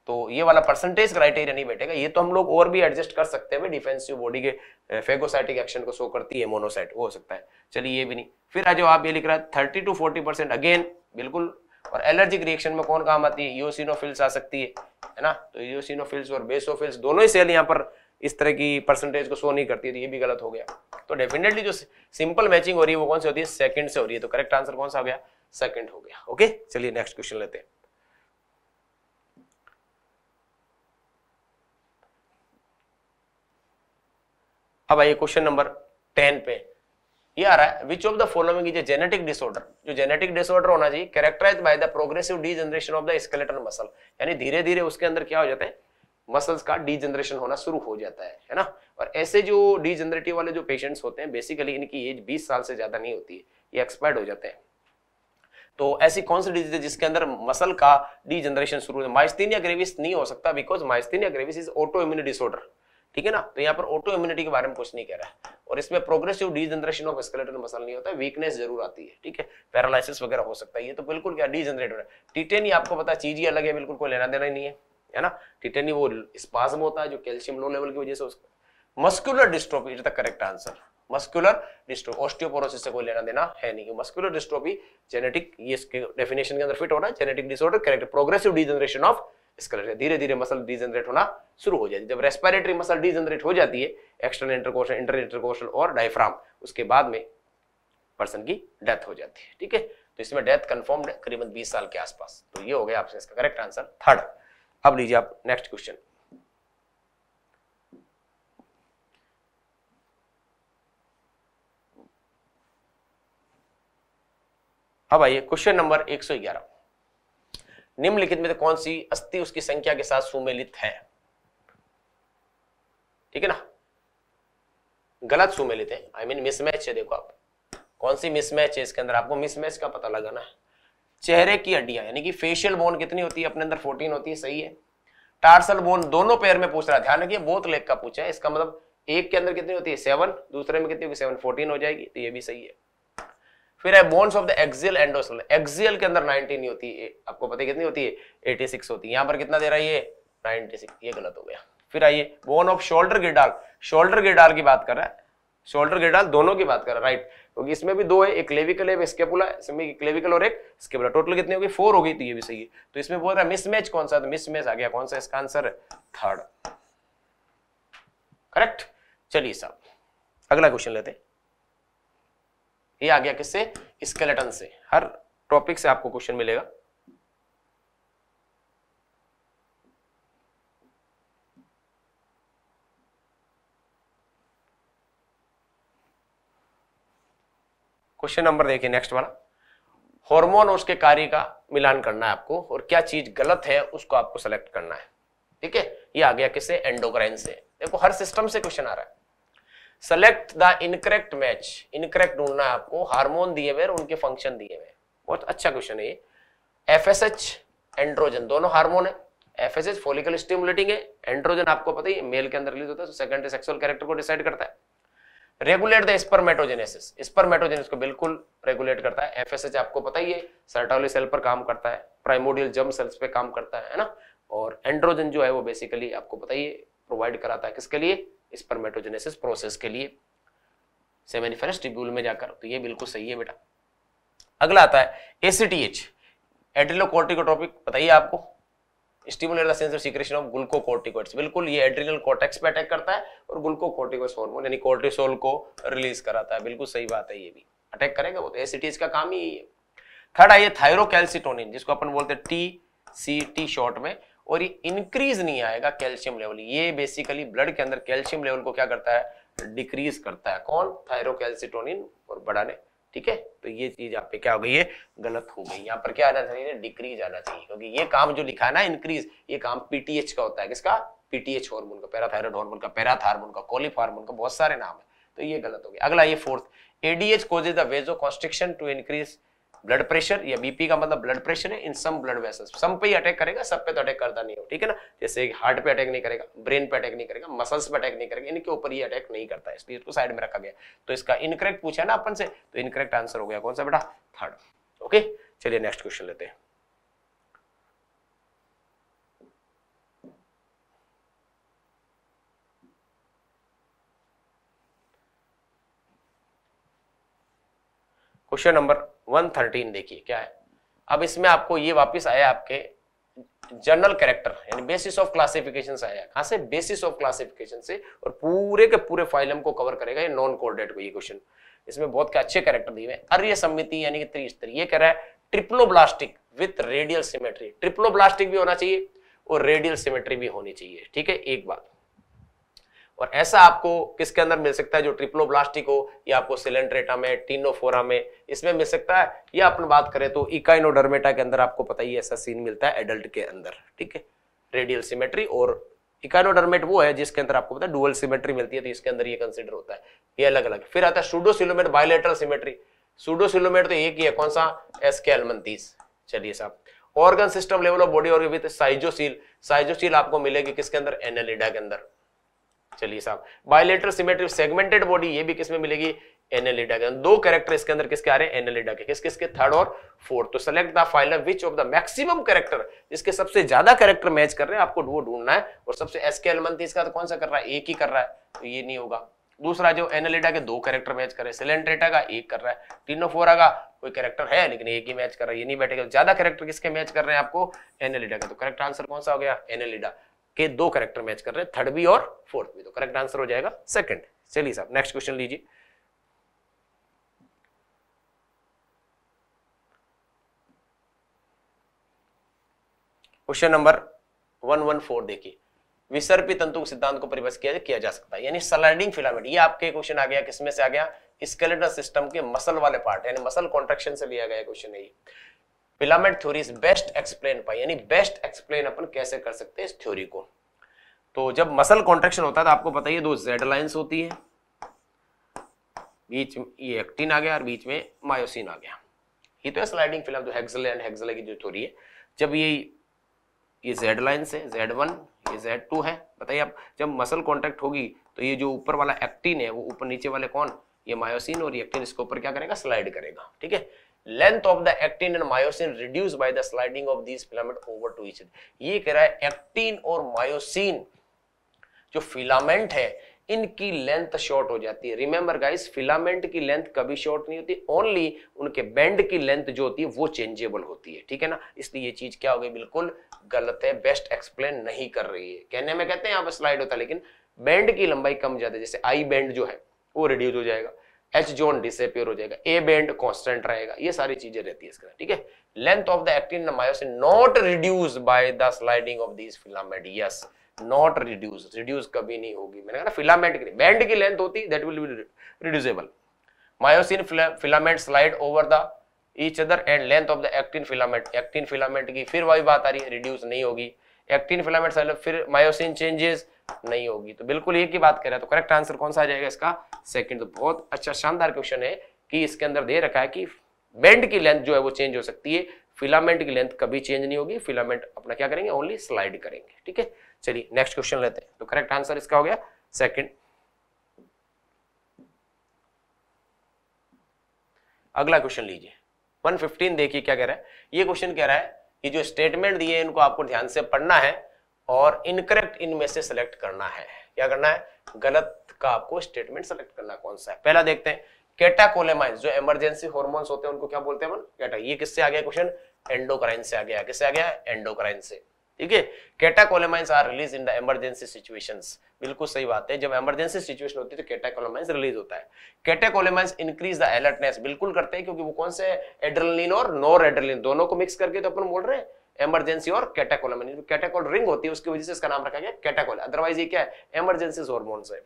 तो ये वाला परसेंटेज क्राइटेरिया नहीं बैठेगा ये तो हम लोग और भी एडजस्ट कर सकते हैं डिफेंसिव बॉडी के फेगोसाइटिक एक्शन को शो करती है मोनोसाइट हो सकता है चलिए ये भी नहीं फिर आज आप ये लिख रहा है thirty to forty percent again बिल्कुल और एलर्जिक रिएक्शन में कौन काम आती है योसिनोफिल्स आ सकती है है ना तो योसिनोफिल्स और बेसोफिल्स दोनों ही सेल यहाँ पर इस तरह की परसेंटेज को शो नहीं करती है तो ये भी गलत हो गया तो डेफिनेटली जो सिंपल मैचिंग हो रही है वो कौन सी होती है सेकंड से हो रही है तो करेक्ट आंसर कौन सा हो गया सेकंड हो गया ओके चलिए नेक्स्ट क्वेश्चन लेते हैं अब आइए क्वेश्चन नंबर टेन पे ये आ रहा है which of the following is a genetic disorder जो जेनेटिक डिसऑर्डर होना चाहिए characterise by the progressive degeneration of the skeleton muscle यानी धीरे धीरे उसके अंदर क्या हो जाता है मसल्स का डी जनरेशन होना शुरू हो जाता है है ना और ऐसे जो डीजनरेटिव वाले जो पेशेंट्स होते हैं बेसिकली इनकी एज 20 साल से ज्यादा नहीं होती है ये एक्सपायर्ड हो जाते हैं तो ऐसी कौन सी डिजीज है जिसके अंदर मसल का डी जनरेशन शुरू हो माइस्थीनिया ग्रेविस नहीं हो सकता because myasthenia gravis is auto immune disorder ठीक है ना तो यहाँ पर ऑटो इम्यूनिटी के बारे में कुछ नहीं कह रहा है और इसमें progressive degeneration of skeletal muscle नहीं होता है वीकनेस जरूर आती है ठीक है पैरालिसिस वगैरह हो सकता है ये तो बिल्कुल क्या डी जनरेटर है टीटेन आपको पता चीज ही अलग है बिल्कुल कोई लेना देना ही नहीं है है ना टिटेनी वो स्पाजम होता है जो कैल्शियम लो लेवल की वजह से उसका muscular dystrophy is the correct answer muscular dystrophy osteoporosis से कोई लेना देना है नहीं मस्कुलर डिस्ट्रोफी जेनेटिक ये इसके डेफिनेशन के अंदर फिट होना genetic disorder correct progressive degeneration of skeletal धीरे धीरे मसल डीजनरेट होना शुरू हो जाती है जब रेस्पिरेटरी मसल डीजनरेट हो जाती है एक्सटर्नल इंटरकोशल इंटर इंटरकोशल और डायफ्राम उसके बाद में पर्सन की डेथ हो जाती है ठीक है तो इसमें डेथ कंफर्म्ड करीबन 20 साल के आसपास तो ये हो गया आपसे इसका करेक्ट आंसर थर्ड अब लीजिए आप नेक्स्ट क्वेश्चन अब आइए क्वेश्चन नंबर 111 निम्नलिखित में से कौन सी अस्थि उसकी संख्या के साथ सुमेलित है ठीक है ना गलत सुमेलित है आई मीन मिसमैच है देखो आप कौन सी मिसमैच है इसके अंदर आपको मिसमैच का पता लगाना है चेहरे की हड्डियां यानी कि फेशियल बोन कितनी होती है अपने अंदर 14 होती है सही है टार्सल बोन दोनों पैर में पूछ रहा है ध्यान रखिए बोथ लेग का पूछा है इसका मतलब एक के अंदर कितनी होती है सेवन दूसरे में कितनी होगी सेवन फोर्टीन हो जाएगी तो ये भी सही है फिर है बोन्स ऑफ द एक्सियल एंडोसल एक्सियल के अंदर 19 नहीं होती है आपको पता है कितनी होती है 86 होती है यहां पर कितना दे रहा है ये 96 ये गलत हो गया फिर आइए bone of shoulder girdle shoulder girdle की बात कर रहा है शोल्डर गिडाल दोनों की बात कर रहा है राइट क्योंकि तो इसमें भी दो है एक क्लेविकल है स्केपुला इसमें क्लेविकल और एक स्केपुला टोटल कितनी होगी फोर होगी तो ये भी सही है तो इसमें बोल रहा है मिसमैच कौन सा तो मिसमैच आ गया कौन सा इसका आंसर थर्ड करेक्ट चलिए साहब अगला क्वेश्चन लेते हैं ये आ गया किससे स्केलेटन से हर टॉपिक से आपको क्वेश्चन मिलेगा क्वेश्चन नंबर देखिए नेक्स्ट वाला हार्मोन और उसके कार्य का मिलान करना है आपको और क्या चीज गलत है उसको आपको सेलेक्ट करना है ठीक है ये आ गया किससे एंडोक्राइन से देखो हर सिस्टम से क्वेश्चन आ रहा है select the incorrect match incorrect ढूंढना है आपको हार्मोन दिए हुए और उनके फंक्शन दिए हुए बहुत अच्छा क्वेश्चन है ये एफ एस एच एंड्रोजन दोनों हार्मोन है F S H follicle stimulating है एंड्रोजन आपको पता ही मेल के अंदर रिलीज होता है सेकेंडरी सेक्सुअल कैरेक्टर को डिसाइड करता है रेगुलेट द स्पर्मेटोजेनेसिस स्पर्मेटोजेनेसिस को बिल्कुल रेगुलेट करता है एफएसएच आपको पता ही है सर्टोली तो सेल पर काम करता है प्राइमोडियल जम सेल्स पे काम करता है ना और एंड्रोजन जो है वो बेसिकली आपको पता ही है प्रोवाइड कराता है किसके लिए स्पर्मेटोजेनेसिस प्रोसेस के लिए सेमेनिफेरस ट्रिब्यूल में जाकर तो ये बिल्कुल सही है बेटा अगला आता है एसीटीएच एड्रिलोकोर्टिकोट्रोपिक बताइए आपको stimulate the sensor secretion of glucocorticoids बिल्कुल ये एड्रिनल कॉर्टेक्स पे अटैक करता है और ग्लूकोकोर्टिकोइड्स हार्मोन यानी कोर्टिसोल को रिलीज कराता है बिल्कुल सही बात है ये भी अटैक करेगा वो तो एसीटीएच का काम ही है थर्ड आइए थायरोकैल्सिटोनिन जिसको अपन बोलते हैं टी सी टी शॉर्ट में और ये इंक्रीज नहीं आएगा कैल्शियम लेवल ये बेसिकली ब्लड के अंदर कैल्शियम लेवल को क्या करता है डिक्रीज करता है कौन थायरोकैल्सिटोनिन और बढ़ाने ठीक है तो ये चीज आप पे क्या हो गई है गलत हो गई यहाँ पर क्या आना चाहिए डिक्रीज आना चाहिए क्योंकि ये काम जो लिखा है ना इंक्रीज ये काम पीटीएच का होता है किसका पीटीएच हार्मोन का पैराथायरॉइड हार्मोन का पैराथार्मोन का कोलिफ हार्मोन का बहुत सारे नाम है तो ये गलत हो गया अगला ये fourth ADH causes the vasoconstriction to increase blood pressure या बीपी का मतलब ब्लड प्रेशर है इन सम ब्लड वेसल्स सम पे ही अटैक करेगा सब पे तो अटैक करता नहीं हो ठीक है ना जैसे हार्ट पे अटैक नहीं करेगा ब्रेन पे अटैक नहीं करेगा मसल्स पे अटैक नहीं करेगा इनके ऊपर ही अटैक नहीं करता है इसलिए इसको साइड में रखा गया तो इसका इनकरेक्ट पूछा ना अपन से तो इनकरेक्ट आंसर हो गया कौन सा बेटा थर्ड ओके चलिए नेक्स्ट क्वेश्चन लेते हैं क्वेश्चन नंबर वन थर्टीन देखिए क्या है अब इसमें आपको ये वापस आया आपके जनरल कैरेक्टर यानी बेसिस ऑफ क्लासिफिकेशन से आया कहां से बेसिस ऑफ क्लासिफिकेशन से और पूरे के पूरे फाइलम को कवर करेगा ये नॉन कोर्डेट को ये क्वेश्चन इसमें बहुत के अच्छे कैरेक्टर दिए हुए अर्य सम्मिति यानी कि त्रिस्तरी ये कह रहा है triploblastic with radial symmetry triploblastic भी होना चाहिए और रेडियल सिमेट्री भी होनी चाहिए ठीक है एक बात और ऐसा आपको किसके अंदर मिल सकता है जो ट्रिप्लोब्लास्टिक हो या आपको सिलेंड्रेटा में टीनोफोरा में इसमें मिल सकता है या अपन बात करें तो इकाइनोडर्मेटा के अंदर आपको पता ही ऐसा सीन मिलता है एडल्ट के अंदर ठीक है रेडियल सिमेट्री और इकाइनोडर्मेट वो है जिसके अंदर आपको पता है डुअल सिमेट्री मिलती है तो इसके अंदर ये कंसिडर होता है ये अलग अलग फिर आता है सूडोसिलोमेट बायोलेट्रल सिमेट्री सूडोसिलोमेट तो एक ही है कौन सा एस के चलिए साहब organ system level of body और विथ साइजोसील साइजोसील आपको मिलेगी किसके अंदर एनलिडा के अंदर चलिए साहब बायोलेटर सिमेट्रिक सेगमेंटेड बॉडी ये भी किसमें मिलेगी एनालिडा के दो कैरेक्टर इसके अंदर किसके आ रहे हैं एनालिडा के किस किसके थर्ड और फोर्थ तो select the final which of the maximum character जिसके सबसे ज्यादा कैरेक्टर मैच कर रहे हैं आपको वो ढूंढना है और सबसे एस के इसका तो कौन सा कर रहा है एक ही कर रहा है तो ये नहीं होगा दूसरा जो एनालिडा के दो कैरेक्टर मैच कर रहे हैं सिलेंट्रेटा का एक कर रहा है तीनों टीनोफोरा का कोई कैरेक्टर है लेकिन एक ही मैच कर रहा है ये नहीं बैठेगा ज्यादा कैरेक्टर किसके मैच कर रहे हैं आपको एनालिडा का तो करेक्ट आंसर कौन सा हो गया एनालिडा के दो करेक्टर मैच कर रहे हैं थर्ड भी और फोर्थ भी तो करेक्ट आंसर हो जाएगा सेकंड चलिए साहब नेक्स्ट क्वेश्चन लीजिए क्वेश्चन नंबर 114 देखिए विसर्पी तंतु के सिद्धांत को परिभाषित किया, किया जा सकता है यानी स्लाइडिंग फिलामेंट ये आपके क्वेश्चन आ गया किसमें से आ गया स्केलेटल सिस्टम के मसल वाले पार्ट यानी मसल कॉन्ट्रेक्शन से लिया गया क्वेश्चन है ये filament theory is best explain by यानी बेस्ट एक्सप्लेन अपन कैसे कर सकते हैं इस थ्योरी को तो जब मसल कॉन्ट्रेक्शन होता है तो आपको बताइए दो जेड लाइन्स होती है बीच ये एक्टिन आ गया और बीच में मायोसिन आ गया ये तो है स्लाइडिंग फिल्म जो हेक्सले एंड हेक्सले की जो थ्योरी है जब ये ये जेड लाइन्स है जेड वन ये जेड टू है बताइए आप जब मसल कॉन्टैक्ट होगी तो ये जो ऊपर वाला एक्टिन है वो ऊपर नीचे वाले कौन ये मायोसिन और ये एक्टिन इसके ऊपर क्या करेगा स्लाइड करेगा ठीक है length of the actin and myosin reduce by the sliding of this filament over to each ये कह रहा है एक्टिन और मायोसिन जो फिलामेंट है इनकी लेंथ शॉर्ट हो जाती है रिमेंबर गाइस फिलामेंट की लेंथ कभी शॉर्ट नहीं होती ओनली उनके बैंड की लेंथ जो होती है वो चेंजेबल होती है ठीक है ना इसलिए ये चीज क्या हो गई बिल्कुल गलत है बेस्ट एक्सप्लेन नहीं कर रही है कहने में कहते हैं यहाँ पर स्लाइड होता है लेकिन बैंड की लंबाई कम जाती है जैसे आई बैंड जो है वो रिड्यूस हो जाएगा एच जोन डिसअपियर हो जाएगा ए बैंड कांस्टेंट रहेगा ये सारी चीजें रहती है इसके ठीक है length of the actin myosin not reduce by the sliding of this filament yes not reduce reduce कभी नहीं होगी मैंने कहा ना फिलामेंट की बैंड की लेंथ होती that will be reducible myosin filament slide over the each other and length of the actin filament actin filament की फिर वही बात आ रही है रिड्यूस नहीं होगी एक्टिन फिलामेंट फिर मायोसिन चेंजेस नहीं होगी तो बिल्कुल एक ही बात कर रहा है तो करेक्ट आंसर कौन सा आ जाएगा इसका सेकंड तो बहुत अच्छा शानदार क्वेश्चन है कि इसके अंदर दे रखा है कि बेंड की लेंथ जो है वो चेंज हो सकती है फिलामेंट की लेंथ कभी चेंज नहीं होगी फिलामेंट अपना क्या करेंगे ओनली स्लाइड करेंगे ठीक है चलिए नेक्स्ट क्वेश्चन लेते हैं तो करेक्ट आंसर इसका हो गया सेकेंड अगला क्वेश्चन लीजिए 115 देखिए क्या कह रहा है ये क्वेश्चन कह रहा है कि जो स्टेटमेंट दिए इनको आपको ध्यान से पढ़ना है और इनकरेक्ट इनमें से सिलेक्ट करना है क्या करना है गलत का आपको स्टेटमेंट सेलेक्ट करना कौन सा है पहला देखते हैं कैटाकोलेमाइन जो इमरजेंसी हॉर्मोन्स होते हैं उनको क्या बोलते हैं मन कैटा ये किससे आ गया क्वेश्चन एंडोक्राइन से आ गया किससे आ गया एंडोक्राइन से ठीक है catecholamines are release in the emergency situations बिल्कुल सही बात है जब इमरजेंसी सिचुएशन होती है तो कैटाकोलेमाइंस रिलीज होता है कैटाकोलेमाइंस इंक्रीज द अलर्टनेस बिल्कुल करते हैं क्योंकि वो कौन से एड्रेनलिन और नॉर एड्रेनलिन दोनों को मिक्स करके तो अपन बोल रहे हैं एमरजेंसी और कैटाकोलामिन कैटाकोल रिंग होती है उसकी वजह से इसका नाम रखा गया कैटाकोल अदरवाइज ये क्या है एमरजेंसी हॉर्मोन है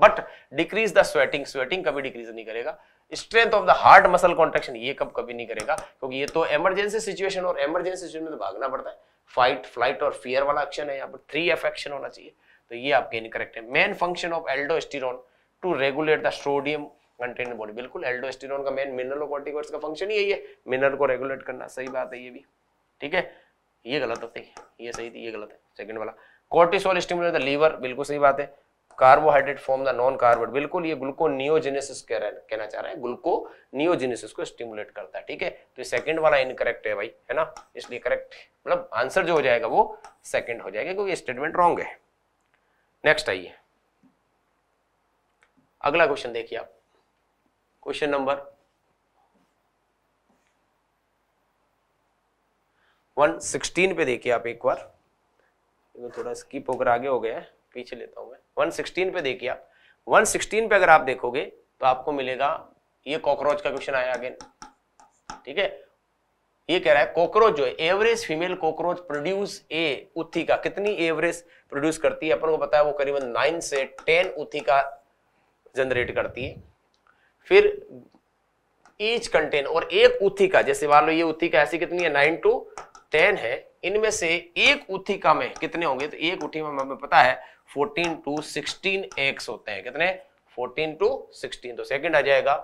but decrease the sweating sweating कभी डिक्रीज नहीं करेगा strength of the heart muscle contraction ये कब कभी नहीं करेगा क्योंकि ये तो इमरजेंसी सिचुएशन और इमरजेंसी सिचुएशन में तो भागना पड़ता है फाइट फ्लाइट और फियर वाला एक्शन है यहाँ पर थ्री एफ एक्शन होना चाहिए तो ये आपके इनकरेक्ट है main function of aldosterone to regulate the sodium content body बिल्कुल एल्डोस्टिरोन का मेन मिनरल कॉर्टिकॉइड्स का फंक्शन ही है ये मिनरल को रेगुलेट करना सही बात है ये भी ठीक है ये गलत होती है ये सही थी ये गलत है सेकंड वाला कोर्टिसोल स्टिमुलेट द लीवर बिल्कुल सही बात है carbohydrate form the non carbohydrate बिल्कुल ये ग्लूको ग्लूकोनियोजेनेसिस कहना चाह रहा है नियोजेनेसिस को स्टिमुलेट करता है ठीक है तो सेकंड वाला इनकरेक्ट है भाई है ना इसलिए करेक्ट मतलब आंसर जो हो जाएगा वो सेकंड हो जाएगा क्योंकि स्टेटमेंट रॉन्ग है नेक्स्ट आइए अगला क्वेश्चन देखिए आप क्वेश्चन नंबर 116 पे देखिए आप एक बार तो थोड़ा स्कीप होकर आगे हो गया है पीछे लेता हूँ मैं 116 पे देखिए आप वन पे अगर आप देखोगे तो आपको मिलेगा ये कॉकरोच का क्वेश्चन आया अगेन ठीक है ये कह रहा है कॉकरोच जो है average female cockroach produce a ootheca का कितनी एवरेज प्रोड्यूस करती है अपन को पता है वो करीबन नाइन से टेन उथी का जनरेट करती है फिर ईच कंटेन और एक उथी का जैसे मान लो ये उथी का ऐसी कितनी है नाइन टू टेन है इनमें से एक उथीका में कितने होंगे तो एक उठी में हमें पता है फोर्टीन टू सिक्सटीन एक्स होते हैं कितने फोर्टीन टू सिक्सटीन तो सेकेंड आ जाएगा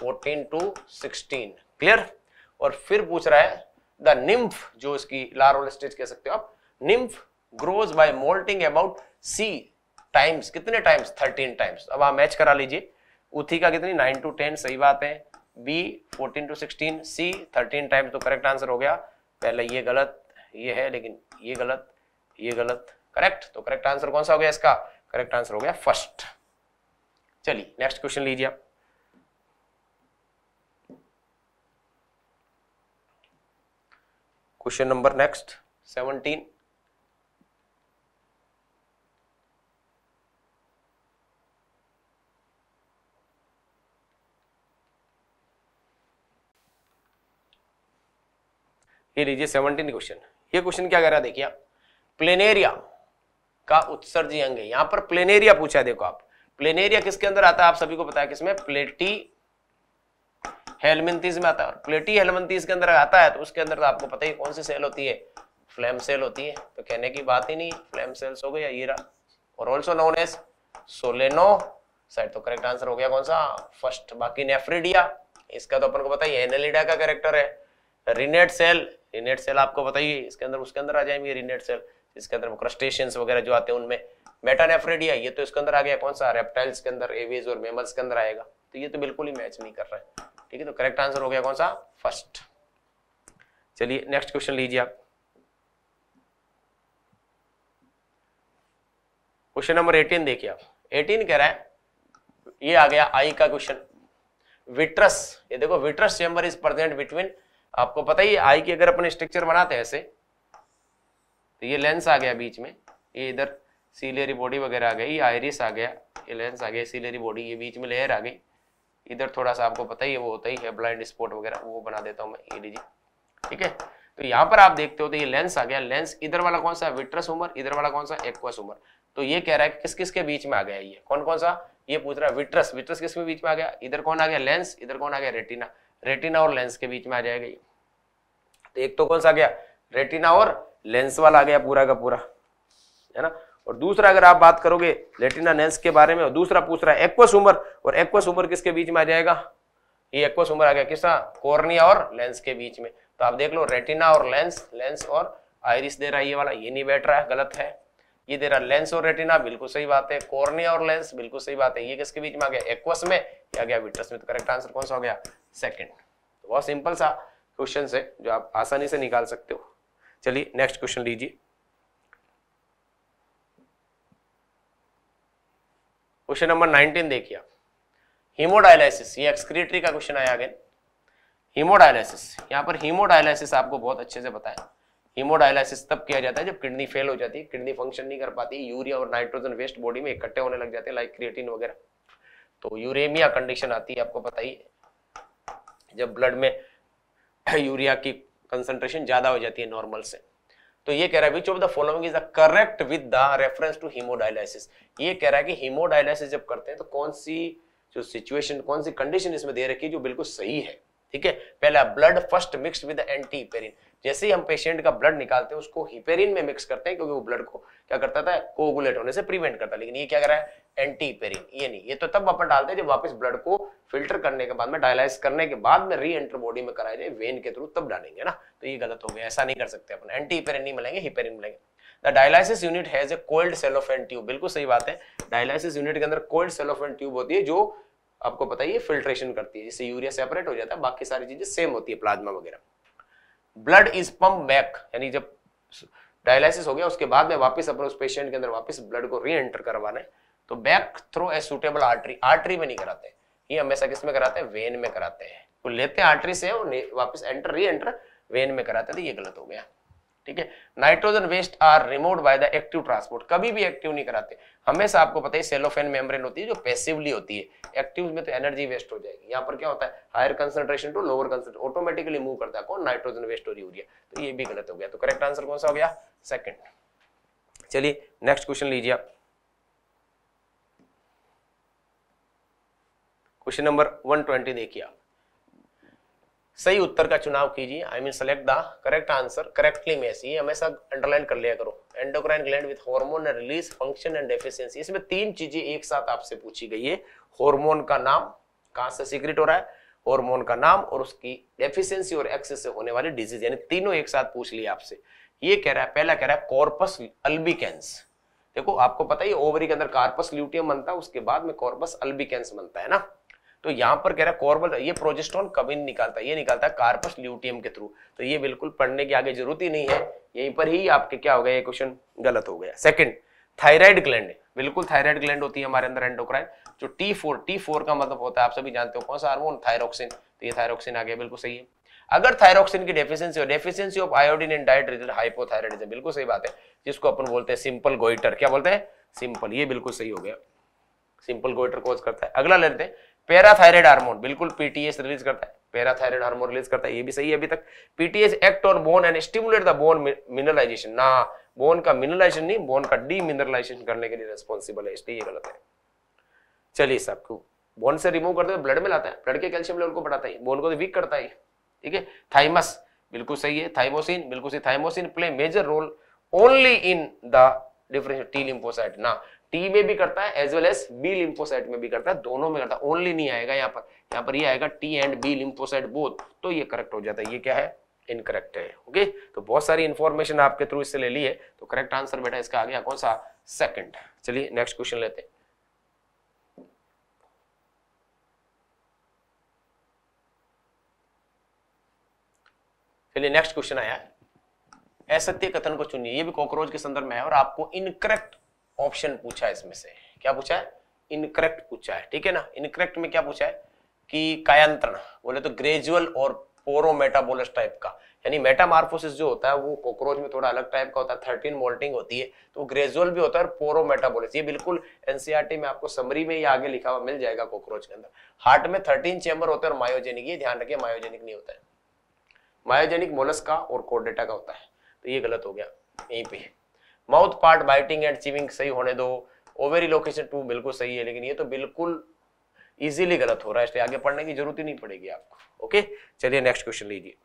फोर्टीन टू सिक्सटीन क्लियर और फिर पूछ रहा है द निम्फ जो इसकी लारोल स्टेज कह सकते हो आप nymph grows by moulting about C times कितने टाइम्स थर्टीन टाइम्स अब आप मैच करा लीजिए उथी का कितनी नाइन टू टेन सही बात है B fourteen to sixteen C thirteen times तो करेक्ट आंसर हो गया पहले ये गलत ये है लेकिन ये गलत ये गलत करेक्ट तो करेक्ट आंसर कौन सा हो गया इसका करेक्ट आंसर हो गया फर्स्ट चलिए नेक्स्ट क्वेश्चन लीजिए आप क्वेश्चन नंबर नेक्स्ट सेवनटीन ये लीजिए सेवनटीन क्वेश्चन ये क्वेश्चन क्या कह रहा है देखिए प्लेनेरिया का उत्सर्जी अंग है यहां पर प्लेनेरिया पूछा है देखो आप प्लेनेरिया किसके अंदर आता है आप सभी को पता है किसमें प्लेटी हेलमेंथीज में आता है और प्लेटी हेलमेंथीज के अंदर आता है तो उसके अंदर तो आपको पता ही कौन सी सेल होती है फ्लेम सेल होती है तो कहने की बात ही नहीं फ्लेम सेल्स हो गया हीरा और also known as solenocyte तो करेक्ट आंसर हो गया कौन सा फर्स्ट बाकी नेफ्रिडिया इसका तो अपन को पता ही एनेलिडा का करेक्टर है रिनेट सेल रिनेट सेल आपको बताइए इसके अंदर उसके अंदर आ जाएंगे रिनेट सेल इसके अंदर क्रस्टेशियंस वगैरह जो आते हैं उनमें मेटानेफ्रेडिया ये तो इसके अंदर आ गया कौन सा रेप्टाइल्स के अंदर एवेज और मेमल्स के अंदर आएगा तो ये तो बिल्कुल ही मैच नहीं कर रहा है ठीक है तो करेक्ट आंसर हो गया कौन सा फर्स्ट चलिए नेक्स्ट क्वेश्चन लीजिए आप क्वेश्चन नंबर 18 देखिए आप 18 कह रहा है ये आ गया आई का क्वेश्चन विट्रस ये देखो vitreous chamber is present between आपको पता ही आई की अगर अपन स्ट्रक्चर बनाते हैं ऐसे तो ये लेंस आ गया बीच में ये इधर सीलेरी बॉडी वगैरह आ गई आयरिस आ गया ये लेंस आ गया सीलेरी बॉडी ये बीच में लेयर आ गई इधर थोड़ा सा आपको पता ही है वो होता ही है ब्लाइंड स्पॉट वगैरह वो बना देता हूँ मैं ये लीजिए ठीक है तो यहाँ पर आप देखते हो तो ये लेंस आ गया लेंस इधर वाला कौन सा विट्रस उमर इधर वाला कौन सा एक्वस उमर तो ये कह रहा है किस किस के बीच में आ गया ये कौन कौन सा ये पूछ रहा है विट्रस विट्रस किसके बीच में आ गया इधर कौन आ गया लेंस इधर कौन आ गया रेटिना रेटिना और लेंस के बीच में आ जाएगा ये तो एक तो कौन सा गया रेटिना और लेंस वाला आ गया पूरा का पूरा है ना और दूसरा अगर आप बात करोगे रेटिना लेंस के बारे में और दूसरा पूछ रहा है एक्वस उमर और एक्वस उमर किसके बीच में आ जाएगा ये एक्वस उमर आ गया किसका कॉर्निया और लेंस के बीच में तो आप देख लो रेटिना और लेंस लेंस और आयरिस दे रहा है ये वाला ये नहीं बैठ रहा है गलत है ये दे रहा लेंस और रेटिना बिल्कुल सही बात है कॉर्निया और लेंस बिल्कुल सही बात है ये किसके बीच में आ गया एक्वस में या गया विट्रस में तो करेक्ट आंसर कौन सा हो गया सेकंड तो बहुत सिंपल सा क्वेश्चन है जो आप आसानी से निकाल सकते हो चलिए नेक्स्ट क्वेश्चन लीजिए क्वेश्चन नंबर 19 देखिए आप हीमोडायलिसिस ये एक्सक्रीटरी का क्वेश्चन आया अगेन हीमोडायलिसिस यहाँ पर हीमोडायलिसिस आपको बहुत अच्छे से बताया है हीमोडायलिसिस तब किया जाता है जब किडनी फेल हो जाती है किडनी फंक्शन नहीं कर पाती यूरिया और नाइट्रोजन वेस्ट बॉडी में इकट्ठे होने लग जाते हैं लाइक क्रिएटिन वगैरह तो यूरेमिया कंडीशन आती है आपको बताइए जब ब्लड में यूरिया की कंसनट्रेशन ज़्यादा हो जाती है नॉर्मल से तो ये कह रहा है which of the following is the correct with the reference to haemodialysis ये कह रहा है कि हीमोडायलिसिस जब करते हैं तो कौन सी जो सिचुएशन कौन सी कंडीशन इसमें दे रखी है जो बिल्कुल सही है ठीक है पहला blood first mix with anti heparin जैसे ही हम पेशेंट का ब्लड निकालते हैं उसको हिपेरिन में मिक्स करते हैं क्योंकि वो ब्लड को क्या करता था कोगुलेट होने से प्रिवेंट करता है लेकिन ये क्या कर रहा है एंटी हिपेरिन ये नहीं ये तो तब अपन डालते हैं जब वापस ब्लड को फिल्टर करने के बाद में डायलाइज करने के बाद में री एंटर बॉडी में कराए जाए वेन के थ्रू तब डालेंगे ना तो ये गलत हो गया ऐसा नहीं कर सकते अपन एंटी हिपेरिन नहीं मिलेंगे हिपेरिन मिलेंगे the dialysis unit has a cold cellophane tube बिल्कुल सही बात है डायलाइसिस यूनिट के अंदर कोल्ड सेलोफेन ट्यूब होती है जो आपको पता है फिल्ट्रेशन करती है जिससे यूरिया सेपरेट हो जाता है बाकी सारी चीजें सेम होती है प्लाज्मा वगैरह ब्लड इज पम्प बैक यानी जब डायलिसिस हो गया उसके बाद में वापस अपने उस पेशेंट के अंदर वापस ब्लड को री एंटर करवाना है तो back through a suitable artery artery में नहीं कराते ये हमेशा किस में कराते हैं वेन में कराते हैं तो लेते हैं आर्टरी से और वापस एंटर री एंटर वेन में कराते तो ये गलत हो गया ठीक है nitrogen waste are remove by the active transport कभी भी एक्टिव नहीं कराते हमेशा आपको पता है सेलोफेन मेम्ब्रेन होती है जो पैसिवली होती है एक्टिव में तो एनर्जी वेस्ट हो जाएगी यहाँ पर क्या होता है higher concentration to lower concentration automatically move करता है कौन नाइट्रोजन वेस्ट और यूरिया तो ये भी गलत हो गया तो करेक्ट आंसर कौन सा हो गया सेकेंड चलिए नेक्स्ट क्वेश्चन लीजिए आप क्वेश्चन नंबर 120 देखिए आप सही उत्तर का चुनाव कीजिए I mean select the correct answer correctly में ऐसी हमेशा अंडरलाइन कर लिया करो endocrine gland with hormone release function and deficiency इसमें तीन चीजें एक साथ आपसे पूछी गई है हार्मोन का नाम कहां से सीक्रेट हो रहा है हार्मोन का नाम और उसकी डेफिशिएंसी और एक्सेस से होने वाली डिजीज यानी तीनों एक साथ पूछ लिया आपसे ये कह रहा है पहला कह रहा है कॉर्पस अल्बिकेंस देखो आपको पता ही ओवरी के अंदर कार्पस ल्यूटियम बनता है उसके बाद में कॉर्पस अल्बिकेंस बनता है ना तो यहां पर कह रहा है कॉर्बल ये प्रोजेस्टोन कभी नहीं निकालता ये निकालता है कार्पस ल्यूटियम के थ्रू तो ये बिल्कुल पढ़ने की आगे जरूरत ही नहीं है यहीं पर ही आपके क्या हो गया ये क्वेश्चन गलत हो गया सेकंड थायराइड ग्लैंड बिल्कुल थायराइड ग्लैंड होती है हमारे अंदर एंडोक्राइन जो टी फोर टी फोर का मतलब होता है आप सभी जानते हो कौन सा हार्मोन थायरोक्सिन तो ये थायरोक्सिन आ गया बिल्कुल सही है अगर थायरोक्सिन की डेफिशिएंसी हो deficiency of iodine in diet result hypothyroidism बिल्कुल सही बात है जिसको अपन बोलते हैं सिंपल गोइटर क्या बोलते हैं सिंपल ये बिल्कुल सही हो गया सिंपल गोइटर कॉज करता है अगला लेते हैं पैराथायरेड हार्मोन बिल्कुल पीटीएस रिलीज करता है पैराथायरेड हार्मोन रिलीज करता है ये भी सही है अभी तक PTS act on bone and stimulate the bone mineralisation ना बोन का मिनरलाइजेशन नहीं बोन का डीमिनरलाइजेशन करने के लिए रिस्पांसिबल है इसलिए ये गलत है चलिए साहब को बोन से रिमूव करते हैं ब्लड में लाता है ब्लड के कैल्शियम लेवल को बढ़ाता है बोन को तो वीक करता है ठीक है थाइमस बिल्कुल सही है थाइमोसिन बिल्कुल सही thymosin play major role only in the differential T lymphocyte ना टी में भी करता है as well as B lymphocyte में भी करता है दोनों में करता है ओनली नहीं आएगा यहाँ पर यहाँ पर ये यह आएगा T and B lymphocyte both तो ये करेक्ट हो जाता है ये क्या है इनकरेक्ट है ओके तो बहुत सारी इन्फॉर्मेशन आपके थ्रू इससे ले ली है तो करेक्ट आंसर बेटा इसका आ गया कौन सा सेकंड चलिए नेक्स्ट क्वेश्चन लेते हैं चलिए नेक्स्ट क्वेश्चन आया है असत्य कथन को चुनिए ये भी कॉकरोच के संदर्भ में है और आपको इनकरेक्ट ऑप्शन पूछा है इसमें से क्या पूछा है इनकरेक्ट पूछा है ठीक है ना इनकरेक्ट में क्या पूछा है कि कायांतरण बोले तो ग्रेजुअल और पोरो मेटाबोलस टाइप का यानी मेटामार्फोसिस जो होता है वो कॉकरोच में थोड़ा अलग टाइप का होता है 13 मोल्टिंग होती है तो ग्रेजुअल भी होता है और पोरो मेटाबोलिस ये बिल्कुल एनसीईआरटी e में आपको समरी में ये आगे लिखा हुआ मिल जाएगा कॉकरोच के अंदर हार्ट में थर्टीन चेम्बर होते हैं और मायोजेनिक ये ध्यान रखिए मायोजेनिक नहीं होता है मायोजेनिक मोलस का और कोडेटा का होता है तो ये गलत हो गया यहीं पर mouth part biting and chewing सही होने दो ओवेरी लोकेशन टू बिल्कुल सही है लेकिन ये तो बिल्कुल इजीली गलत हो रहा है इसलिए आगे पढ़ने की जरूरत ही नहीं पड़ेगी आपको ओके चलिए नेक्स्ट क्वेश्चन लीजिए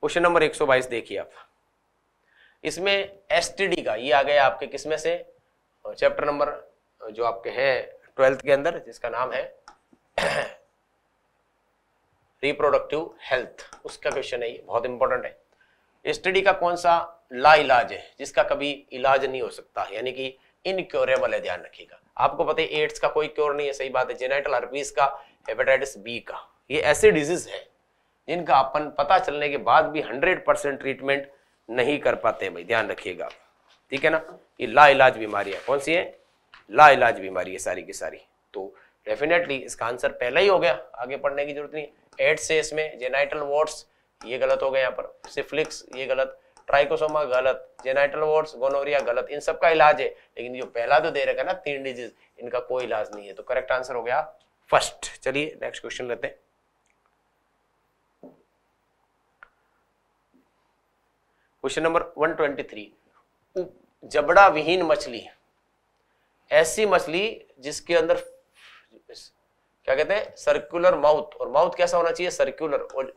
क्वेश्चन नंबर 122 देखिए आप इसमें एसटीडी का ये आ गया आपके किसमें से चैप्टर नंबर जो आपके है ट्वेल्थ के अंदर जिसका नाम है रिप्रोडक्टिव हेल्थ उसका क्वेश्चन है ये बहुत इंपॉर्टेंट है स्टडी का कौन सा ला इलाज है जिसका कभी इलाज नहीं हो सकता यानी कि इनक्योरेबल है ध्यान रखिएगा आपको पता है एड्स का कोई क्योर नहीं है सही बात है जेनेटल हर्पीज का हेपेटाइटिस बी का ये ऐसे डिजीज है जिनका अपन पता चलने के बाद भी हंड्रेड परसेंट ट्रीटमेंट नहीं कर पाते भाई ध्यान रखिएगा ठीक है ना ये ला इलाज बीमारी है कौन सी है ला इलाज बीमारी है सारी की सारी तो डेफिनेटली इसका आंसर पहला ही हो गया आगे पढ़ने की जरूरत नहीं एड से इसमें जेनाइटल वॉट्स ये गलत हो गया यहाँ पर सिफ्लिक्स ये गलत ट्राइकोसोमा गलत जेनाइटल वॉट्स गोनोरिया गलत इन सबका इलाज है लेकिन जो पहला जो दे रखा है ना तीन डिजीज इनका कोई इलाज नहीं है तो करेक्ट आंसर हो गया फर्स्ट चलिए नेक्स्ट क्वेश्चन लेते हैं क्वेश्चन नंबर 123 जबड़ा विहीन मछली ऐसी मछली जिसके अंदर क्या कहते हैं सर्कुलर माउथ और माउथ कैसा होना चाहिए सर्कुलर और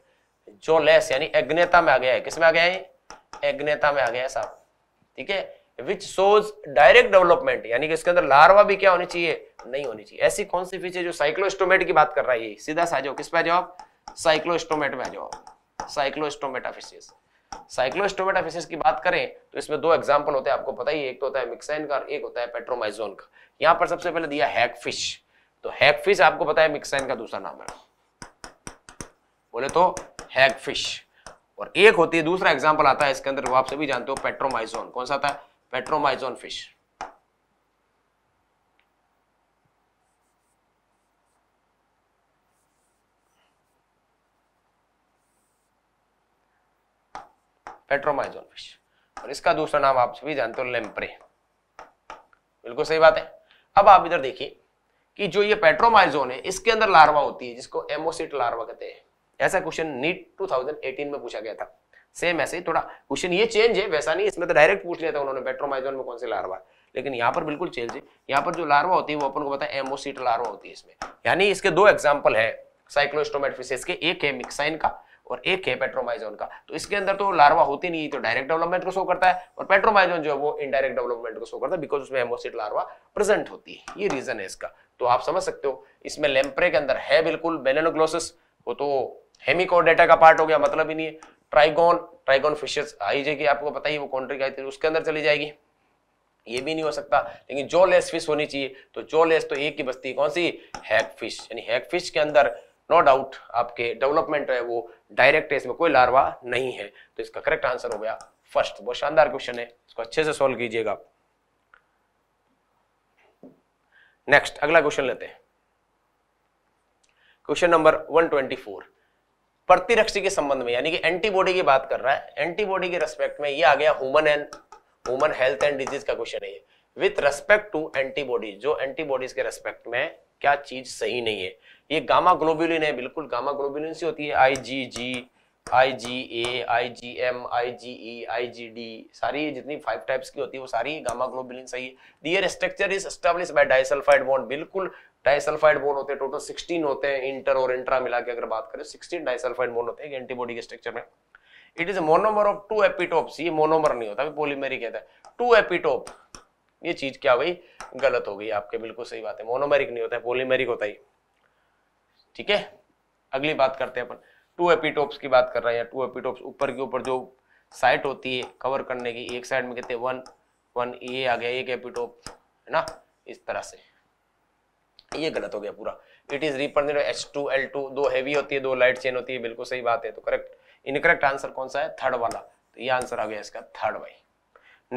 जो लेस यानी एग्नेता में आ गया है किसमें आ गया है एग्नेता में आ गया है साहब ठीक है विच सोज डायरेक्ट डेवलपमेंट यानी कि इसके अंदर लार्वा भी क्या होनी चाहिए नहीं होनी चाहिए ऐसी कौन सी फीचर है जो साइक्लोस्टोमेट की बात कर रहा है सीधा सा जाओ किस पे आ जाओ आप साइक्लोस्टोमेट में आ जाओ साइक्लोस्टोमेटा फिशेस साइक्लोस्टोमेटा फिशेस की बात करें तो इसमें दो एग्जाम्पल होते हैं आपको पता ही एक तो होता है मिक्साइन का और एक होता है पेट्रोमाइजोन का यहाँ पर सबसे पहले दिया हैक फिश तो हैगफिश आपको पता है मिक्साइन का दूसरा नाम है बोले तो हैगफिश और एक होती है दूसरा एग्जाम्पल आता है इसके अंदर वो आप सभी जानते हो पेट्रोमाइजोन कौन सा था पेट्रोमाइजोन फिश पेट्रोमाइजोन फिश और इसका दूसरा नाम आप सभी जानते हो लेम्प्रे बिल्कुल सही बात है अब आप इधर देखिए कि जो ये पेट्रोमाइजोन है इसके अंदर लार्वा होती है जिसको एमोसिट लार्वा कहते हैं ऐसा क्वेश्चन नीट 2018 में पूछा गया था सेम ऐसे ही थोड़ा क्वेश्चन ये चेंज है वैसा नहीं इसमें तो डायरेक्ट पूछ लिया था उन्होंने पेट्रोमाइजोन में कौन से लार्वा लेकिन यहाँ पर बिल्कुल चेंज है यहाँ पर जो लार्वा होती है वो अपन को पता है एमोसिट लार्वा होती है इसमें यानी इसके दो एग्जाम्पल है साइक्लोस्टोमेट फिशेज के एक है मिक्साइन का और एक है पेट्रोमाइजोन का तो इसके अंदर तो लार्वा होती नहीं तो डायरेक्ट डेवलपमेंट को शो करता है और पेट्रोमाइजोन जो है वो इनडायरेक्ट डेवलपमेंट को शो करता है बिकॉज उसमें एमोसिट लार्वा प्रेजेंट होती है ये रीजन है इसका तो आप समझ सकते हो इसमें लेम्प्रे के अंदर है बिल्कुल मेलेनोग्लोसिस वो तो हेमिकोडेटा का पार्ट हो गया मतलब ही नहीं है ट्राइगोन ट्राइगोन फिशेस आई जाएगी आपको पता ही वो कॉन्ट्री का उसके अंदर चली जाएगी ये भी नहीं हो सकता लेकिन जो लेस फिश होनी चाहिए तो जो लेस तो एक ही बस्ती कौन सी हैकफिश यानी हैकफिश के अंदर नो no डाउट आपके डेवलपमेंट है वो डायरेक्ट है इसमें कोई लार्वा नहीं है तो इसका करेक्ट आंसर हो गया फर्स्ट बहुत शानदार क्वेश्चन है इसको अच्छे से सॉल्व कीजिएगा नेक्स्ट अगला क्वेश्चन लेते हैं क्वेश्चन नंबर 124 प्रतिरक्षी के संबंध में यानी कि एंटीबॉडी की बात कर रहा है एंटीबॉडी के रेस्पेक्ट में ये आ गया human and human health and disease का क्वेश्चन है विथ रेस्पेक्ट टू एंटीबॉडीज जो एंटीबॉडीज के रेस्पेक्ट में क्या चीज सही नहीं है ये गामा ग्लोबुलिन है बिल्कुल गामा ग्लोबुलिन सी होती है आई जी जी आई जी ए आई जी एम आई जी ई आई जी डी सारी जितनी फाइव टाइप्स की होती है वो सारी गामा ग्लोबुलिन सही है their structure is establish by disulphide bond बिल्कुल डाइसल्फाइड बॉन्ड होते हैं टोटल 16 होते हैं इंटर और इंट्रा मिला के अगर बात करें 16 डाइसल्फाइड बॉन्ड होते हैं एंटीबॉडी के स्ट्रक्चर में it is monomer of two epitopes ये मोनोमर नहीं होता पोलीमर ही कहता है टू एपिटोप ये चीज क्या हो गई गलत हो गई आपके बिल्कुल सही बात है मोनोमेरिक नहीं होता है पोलीमेरिक होता है ठीक है अगली बात करते हैं अपन टू एपिटोप्स की बात कर रहा है टू एपिटोप्स ऊपर के ऊपर जो साइट होती है कवर करने की एक साइड में कहते हैं वन वन ये आ गया एक एपिटोप है ना इस तरह से ये गलत हो गया पूरा it is represented H two L two दो हैवी होती है दो लाइट चेन होती है बिल्कुल सही बात है तो करेक्ट इनकरेक्ट आंसर कौन सा है थर्ड वाला तो ये आंसर आ गया इसका थर्ड वाई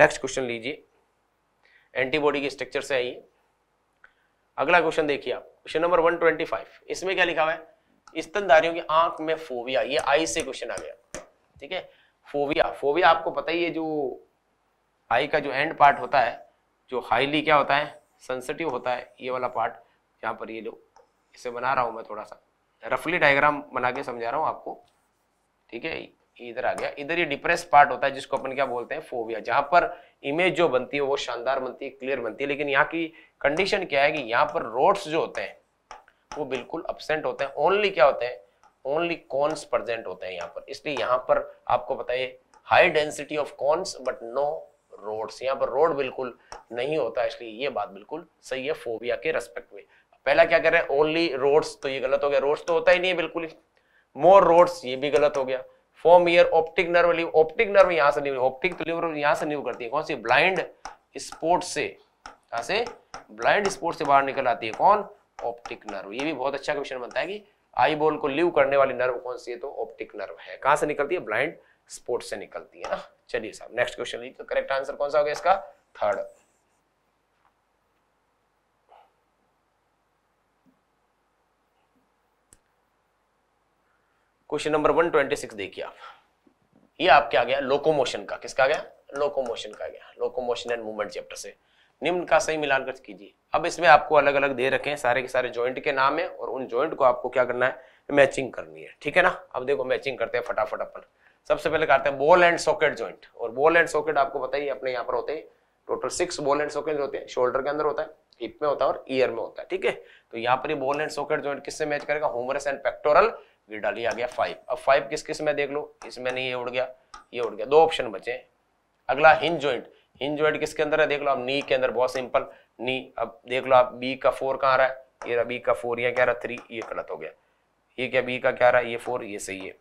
नेक्स्ट क्वेश्चन लीजिए एंटीबॉडी के स्ट्रक्चर से आइए अगला क्वेश्चन देखिए आप क्वेश्चन नंबर 125 इसमें क्या लिखा हुआ है स्तनधारियों की आंख में फोविया ये आई से क्वेश्चन आ गया ठीक है फोविया फोविया आपको पता ही है जो आई का जो एंड पार्ट होता है जो हाईली क्या होता है सेंसिटिव होता है ये वाला पार्ट यहाँ पर ये जो इसे बना रहा हूँ मैं थोड़ा सा रफली डायग्राम बना के समझा रहा हूँ आपको ठीक है इधर आ गया इधर ये डिप्रेस पार्ट होता है जिसको अपन क्या बोलते हैं फोविया जहाँ पर इमेज जो बनती है वो शानदार बनती है क्लियर बनती है लेकिन यहाँ की कंडीशन क्या है कि यहाँ पर रोड्स जो होते हैं वो बिल्कुल अपसेंट होते हैं ओनली क्या होते हैं ओनली कॉन्स प्रेजेंट होते हैं यहाँ पर इसलिए यहाँ पर आपको बताइए high density of cones but no rods यहाँ पर रोड बिल्कुल नहीं होता इसलिए ये बात बिल्कुल सही है फोबिया के रेस्पेक्ट में पहला क्या कर रहे हैं ओनली रोड्स तो ये गलत हो गया रोड्स तो होता ही नहीं है बिल्कुल ही मोर रोड्स ये भी गलत हो गया from here optic nerve leave optic nerve यहाँ से लिव ऑप्टिक तो लिवर यहाँ से नहीं करती है कौन सी ब्लाइंड स्पोर्ट से यहाँ से ब्लाइंड स्पोर्ट से बाहर निकल आती है कौन ऑप्टिक नर्व ये भी बहुत अच्छा क्वेश्चन बनता है कि आई बोल को लिव करने वाली नर्व कौन सी है तो ऑप्टिक नर्व है कहां से निकलती है ब्लाइंड स्पोर्ट से निकलती है ना चलिए साहब नेक्स्ट क्वेश्चन तो करेक्ट आंसर कौन सा हो गया इसका थर्ड क्वेश्चन नंबर 126 देखिए आप ये आपके आ गया लोकोमोशन का किसका आ गया लोकोमोशन का आ गया लोकोमोशन एंड मूवमेंट चैप्टर से निम्न का सही मिलान कर कीजिए अब इसमें आपको अलग अलग दे रखे हैं सारे के सारे ज्वाइंट के नाम है और उन ज्वाइंट को आपको क्या करना है मैचिंग करनी है ठीक है ना अब देखो मैचिंग करते हैं फटाफट अपन सबसे पहले करते हैं बॉल एंड सॉकेट ज्वाइंट और बॉल एंड सॉकेट आपको बताइए अपने यहाँ पर होते हैं total six ball and socket होते हैं शोल्डर के अंदर होता है हिप में होता है और ईयर में होता है ठीक है तो यहाँ पर बॉल एंड सॉकेट ज्वाइंट किससे मैच करेगा होमरस एंड पेक्टोरल डाली आ गया फाइव अब फाइव किस किस में देख लो इसमें नहीं ये उड़ गया ये उड़ गया दो ऑप्शन बचे अगला हिंज ज्वाइंट हिंज जॉइंट किसके अंदर है देख लो आप नी के अंदर बहुत सिंपल नी अब देख लो आप बी का फोर कहाँ रहा है ये बी का फोर या क्या रहा थ्री ये गलत हो गया ये क्या बी का क्या रहा है ये फोर ये सही है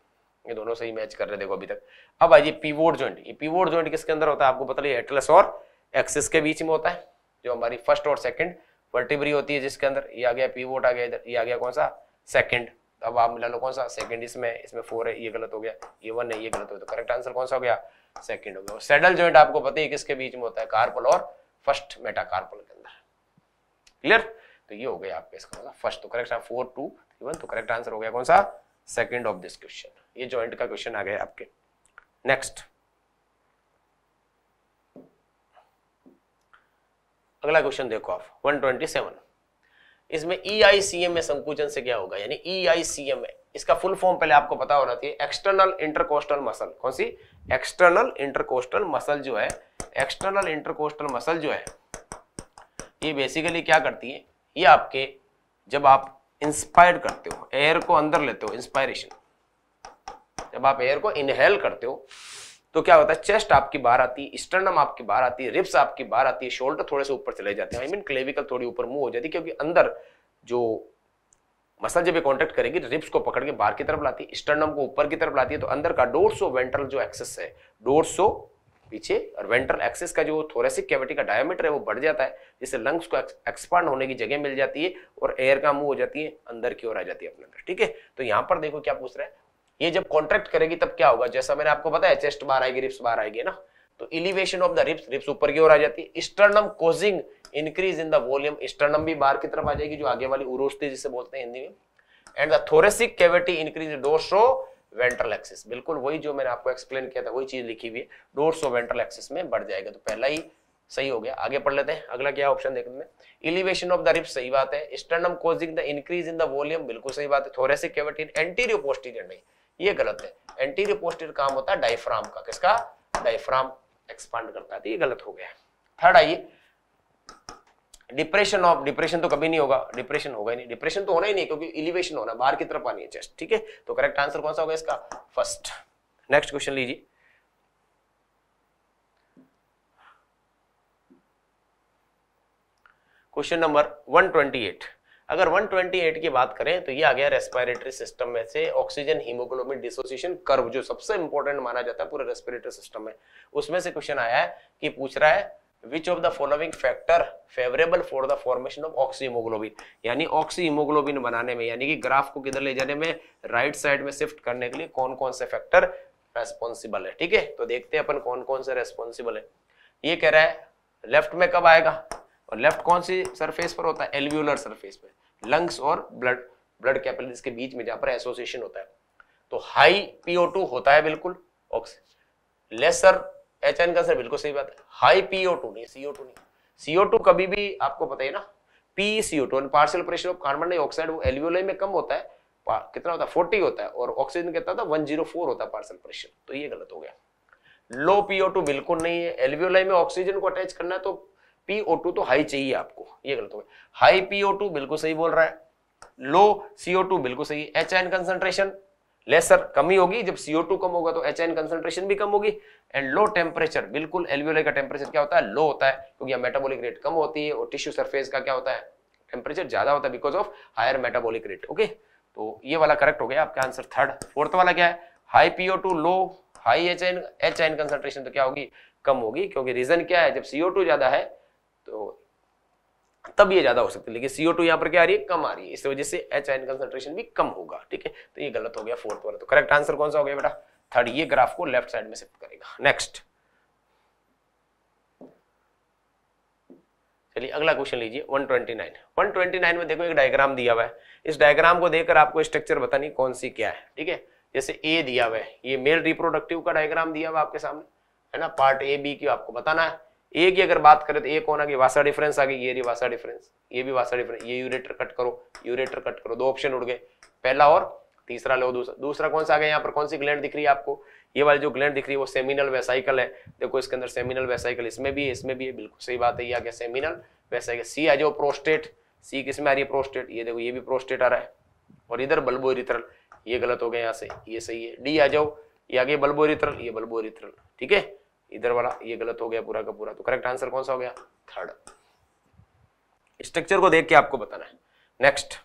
ये दोनों सही मैच कर रहे देखो अभी तक अब भाई आइए पीवोट जॉइंट ये पीवोट जॉइंट किसके अंदर होता है आपको पता है एटलस और एक्सिस के बीच में होता है जो हमारी फर्स्ट और सेकंड वर्टिब्री होती है जिसके अंदर ये आ गया पीवोट आ गया इधर ये आ गया कौन सा सेकंड अब आप मिला लो कौन सा सेकंड इसमें इसमें फोर है ये गलत हो गया ये वन है ये गलत हो गया तो करेक्ट आंसर कौन सा हो गया सेकेंड हो गया सेडल ज्वाइंट आपको पता ही किसके बीच में होता है कार्पल और फर्स्ट मेटा कार्पल के अंदर क्लियर तो ये हो गया आपके इसका फर्स्ट मतलब। तो correct four two three one तो करेक्ट आंसर हो गया कौन सा सेकेंड ऑफ दिस क्वेश्चन ये ज्वाइंट का क्वेश्चन आ गया आपके नेक्स्ट अगला क्वेश्चन देखो आप 127 इसमें ई e में संकुचन से क्या होगा यानी ई e आई इसका फुल फॉर्म पहले आपको पता होना चाहिए एक्सटर्नल इंटरकोस्टल मसल कौन सी एक्सटर्नल इंटरकोस्टल मसल जो है एक्सटर्नल इंटरकोस्टल मसल जो है ये बेसिकली क्या करती है ये आपके जब आप इंस्पायर करते हो एयर को अंदर लेते हो इंस्पायरेशन जब आप एयर को इनहेल करते हो तो क्या होता है चेस्ट आपकी बाहर आती है स्टर्नम आपकी बाहर आती है रिप्स आपकी बाहर आती है शोल्डर थोड़े से ऊपर चले जाते हैं आई मीन क्लेविकल थोड़ी ऊपर मूव हो जाती है क्योंकि अंदर जो मसल जब ये कॉन्टेक्ट करेगी तो रिप्स को पकड़ के बाहर की तरफ लाती है स्टर्नम को ऊपर की तरफ लाती है तो अंदर का डोर सो वेंट्रल जो एक्सेस है डोर सो पीछे और वेंट्रल एक्सेस का जो थोरेसिक कैविटी का डायमीटर है वो बढ़ जाता है जिससे लंग्स को एक्सपांड होने की जगह मिल जाती है और एयर का मूव हो जाती है अंदर की ओर आ जाती है अपने अंदर ठीक है तो यहाँ पर देखो क्या पूछ रहा है ये जब कॉन्ट्रैक्ट करेगी तब क्या होगा जैसा मैंने आपको बताया चेस्ट बाहर आएगी रिप्स बाहर आएगी ना तो elevation of the ribs ribs ऊपर की ओर आ जाती है sternum causing increase in the volume sternum भी बाहर की तरफ आ जाएगी जो आगे वाली उरोस्ती जिसे बोलते हैं हिंदी में and the thoracic cavity increase dorsoventral axis बिल्कुल वही जो मैंने आपको एक्सप्लेन किया था वही चीज लिखी हुई है डोर्सो वेंट्रल एक्सिस में बढ़ जाएगा तो पहला ही सही हो गया आगे पढ़ लेते हैं अगला क्या ऑप्शन देखने में इलिवेशन ऑफ द रिप सही बात है sternum causing the increase in the volume बिल्कुल सही बात है थोरेसिक कैविटी एंटीरियो पोस्टीरियर नहीं ये गलत है एंटीरियो पोस्टीरियर काम होता है डायफ्राम का किसका डायफ्राम एक्सपांड करता है तो ये गलत हो गया थर्ड आइए डिप्रेशन ऑफ डिप्रेशन तो कभी नहीं होगा डिप्रेशन होगा ही नहीं डिप्रेशन तो होना ही नहीं क्योंकि इलिवेशन होना बाहर की तरफ आनी है चेस्ट ठीक है तो करेक्ट आंसर कौन सा होगा इसका फर्स्ट नेक्स्ट क्वेश्चन लीजिए क्वेश्चन नंबर 128 अगर 128 की बात करें तो ये आ गया रेस्पिरेटरी सिस्टम में से ऑक्सीजन हीमोग्लोबिन डिसोसिएशन कर्व जो सबसे इंपॉर्टेंट माना जाता है पूरे रेस्पिरेटरी सिस्टम में उसमें से क्वेश्चन आया है कि पूछ रहा है which of the following factor favourable for the formation of oxyhaemoglobin यानी ऑक्सी हीमोग्लोबिन बनाने में यानी कि ग्राफ को किधर ले जाने में राइट right साइड में शिफ्ट करने के लिए कौन कौन से फैक्टर रेस्पॉन्सिबल है ठीक है तो देखते हैं अपन कौन कौन से रेस्पॉन्सिबल है ये कह रहा है लेफ्ट में कब आएगा और लेफ्ट कौन सी सरफेस पर होता है एल्व्यूलर सरफेस पर लंग्स और ब्लड ब्लड कैपिलरीज के बीच में जहां पर एसोसिएशन होता है तो हाई पीओ टू होता है बिल्कुल ऑक्सी लेसर एच एन का सर बिल्कुल सही बात है हाई पीओ टू नहीं सीओ टू नहीं सीओ टू कभी भी आपको पता ही ना P C O two partial pressure of carbon dioxide एल्यूल में कम होता है कितना होता है 40 होता है और ऑक्सीजन कितना था 104 होता है पार्सल प्रेशर तो ये गलत हो गया लो पीओ टू बिल्कुल नहीं है एल्वियोलाई में ऑक्सीजन को अटैच करना है तो पीओ टू तो हाई चाहिए आपको ये गलत हो गया हाई पीओ टू बिल्कुल सही बोल रहा है लो सीओ टू बिल्कुल सही एच एन कंसेंट्रेशन लेसर कमी होगी जब CO2 कम होगा तो एच एन कंसनट्रेशन भी कम होगी एंड लो टेम्परेचर बिल्कुल एल्वियोलाई का टेम्परेचर क्या होता है लो होता है क्योंकि यहाँ मेटाबॉलिक रेट कम होती है और टिश्यू सरफेस का क्या होता है टेम्परेचर ज्यादा होता है because of higher metabolic rate okay तो ये वाला करेक्ट हो गया आपका आंसर थर्ड फोर्थ वाला क्या है high P O two low high H N H N concentration तो क्या होगी कम होगी क्योंकि रीजन क्या है जब सीओ टू ज्यादा है तो तब ये ज्यादा हो सकती है लेकिन सीओ टू यहाँ पर क्या आ रही है कम आ रही है इस वजह से एच आइन कंसेंट्रेशन भी कम होगा ठीक है तो ये गलत हो गया फोर्थ वाला तो करेक्ट आंसर कौन सा हो गया बेटा थर्ड ये ग्राफ को लेफ्ट साइड में शिफ्ट करेगा नेक्स्ट चलिए अगला क्वेश्चन लीजिए 129 129 में देखो एक डायग्राम दिया हुआ है इस डायग्राम को देखकर आपको स्ट्रक्चर बतानी कौन सी क्या है ठीक है जैसे ए दिया हुआ है ये मेल रिप्रोडक्टिव का डायग्राम दिया हुआ आपके सामने है ना पार्ट ए बी की आपको बताना है ए की अगर बात करें तो ए कौन आ गई वासा डिफरेंस आ गई ये रही वासा डिफरेंस ये भी वासा डिफरेंस ये यूरेटर कट करो यूरेटर कट करो दो ऑप्शन उड़ गए पहला और तीसरा लो दूसरा दूसरा कौन सा आ गया यहाँ पर कौन सी ग्लैंड दिख रही है आपको ये वाली जो ग्लैंड दिख रही है वो सेमिनल वेसाइकल है देखो इसके अंदर सेमिनल वेसाइकल इसमें भी है इसमें भी है बिल्कुल सही बात है ये आ गया सेमिनल वेसाइकल सी आ जाओ प्रोस्टेट सी किस में आ रही है प्रोस्टेट ये देखो ये भी प्रोस्टेट आ रहा है और इधर बल्बोरित्रल ये गलत हो गया यहाँ से ये सही है डी आ जाओ ये आ गई बल्बोरित्रल ये बल्बोरित्रल ठीक है इधर वाला ये गलत हो गया पूरा का पूरा तो करेक्ट आंसर कौन सा हो गया थर्ड स्ट्रक्चर को देख के आपको बताना है नेक्स्ट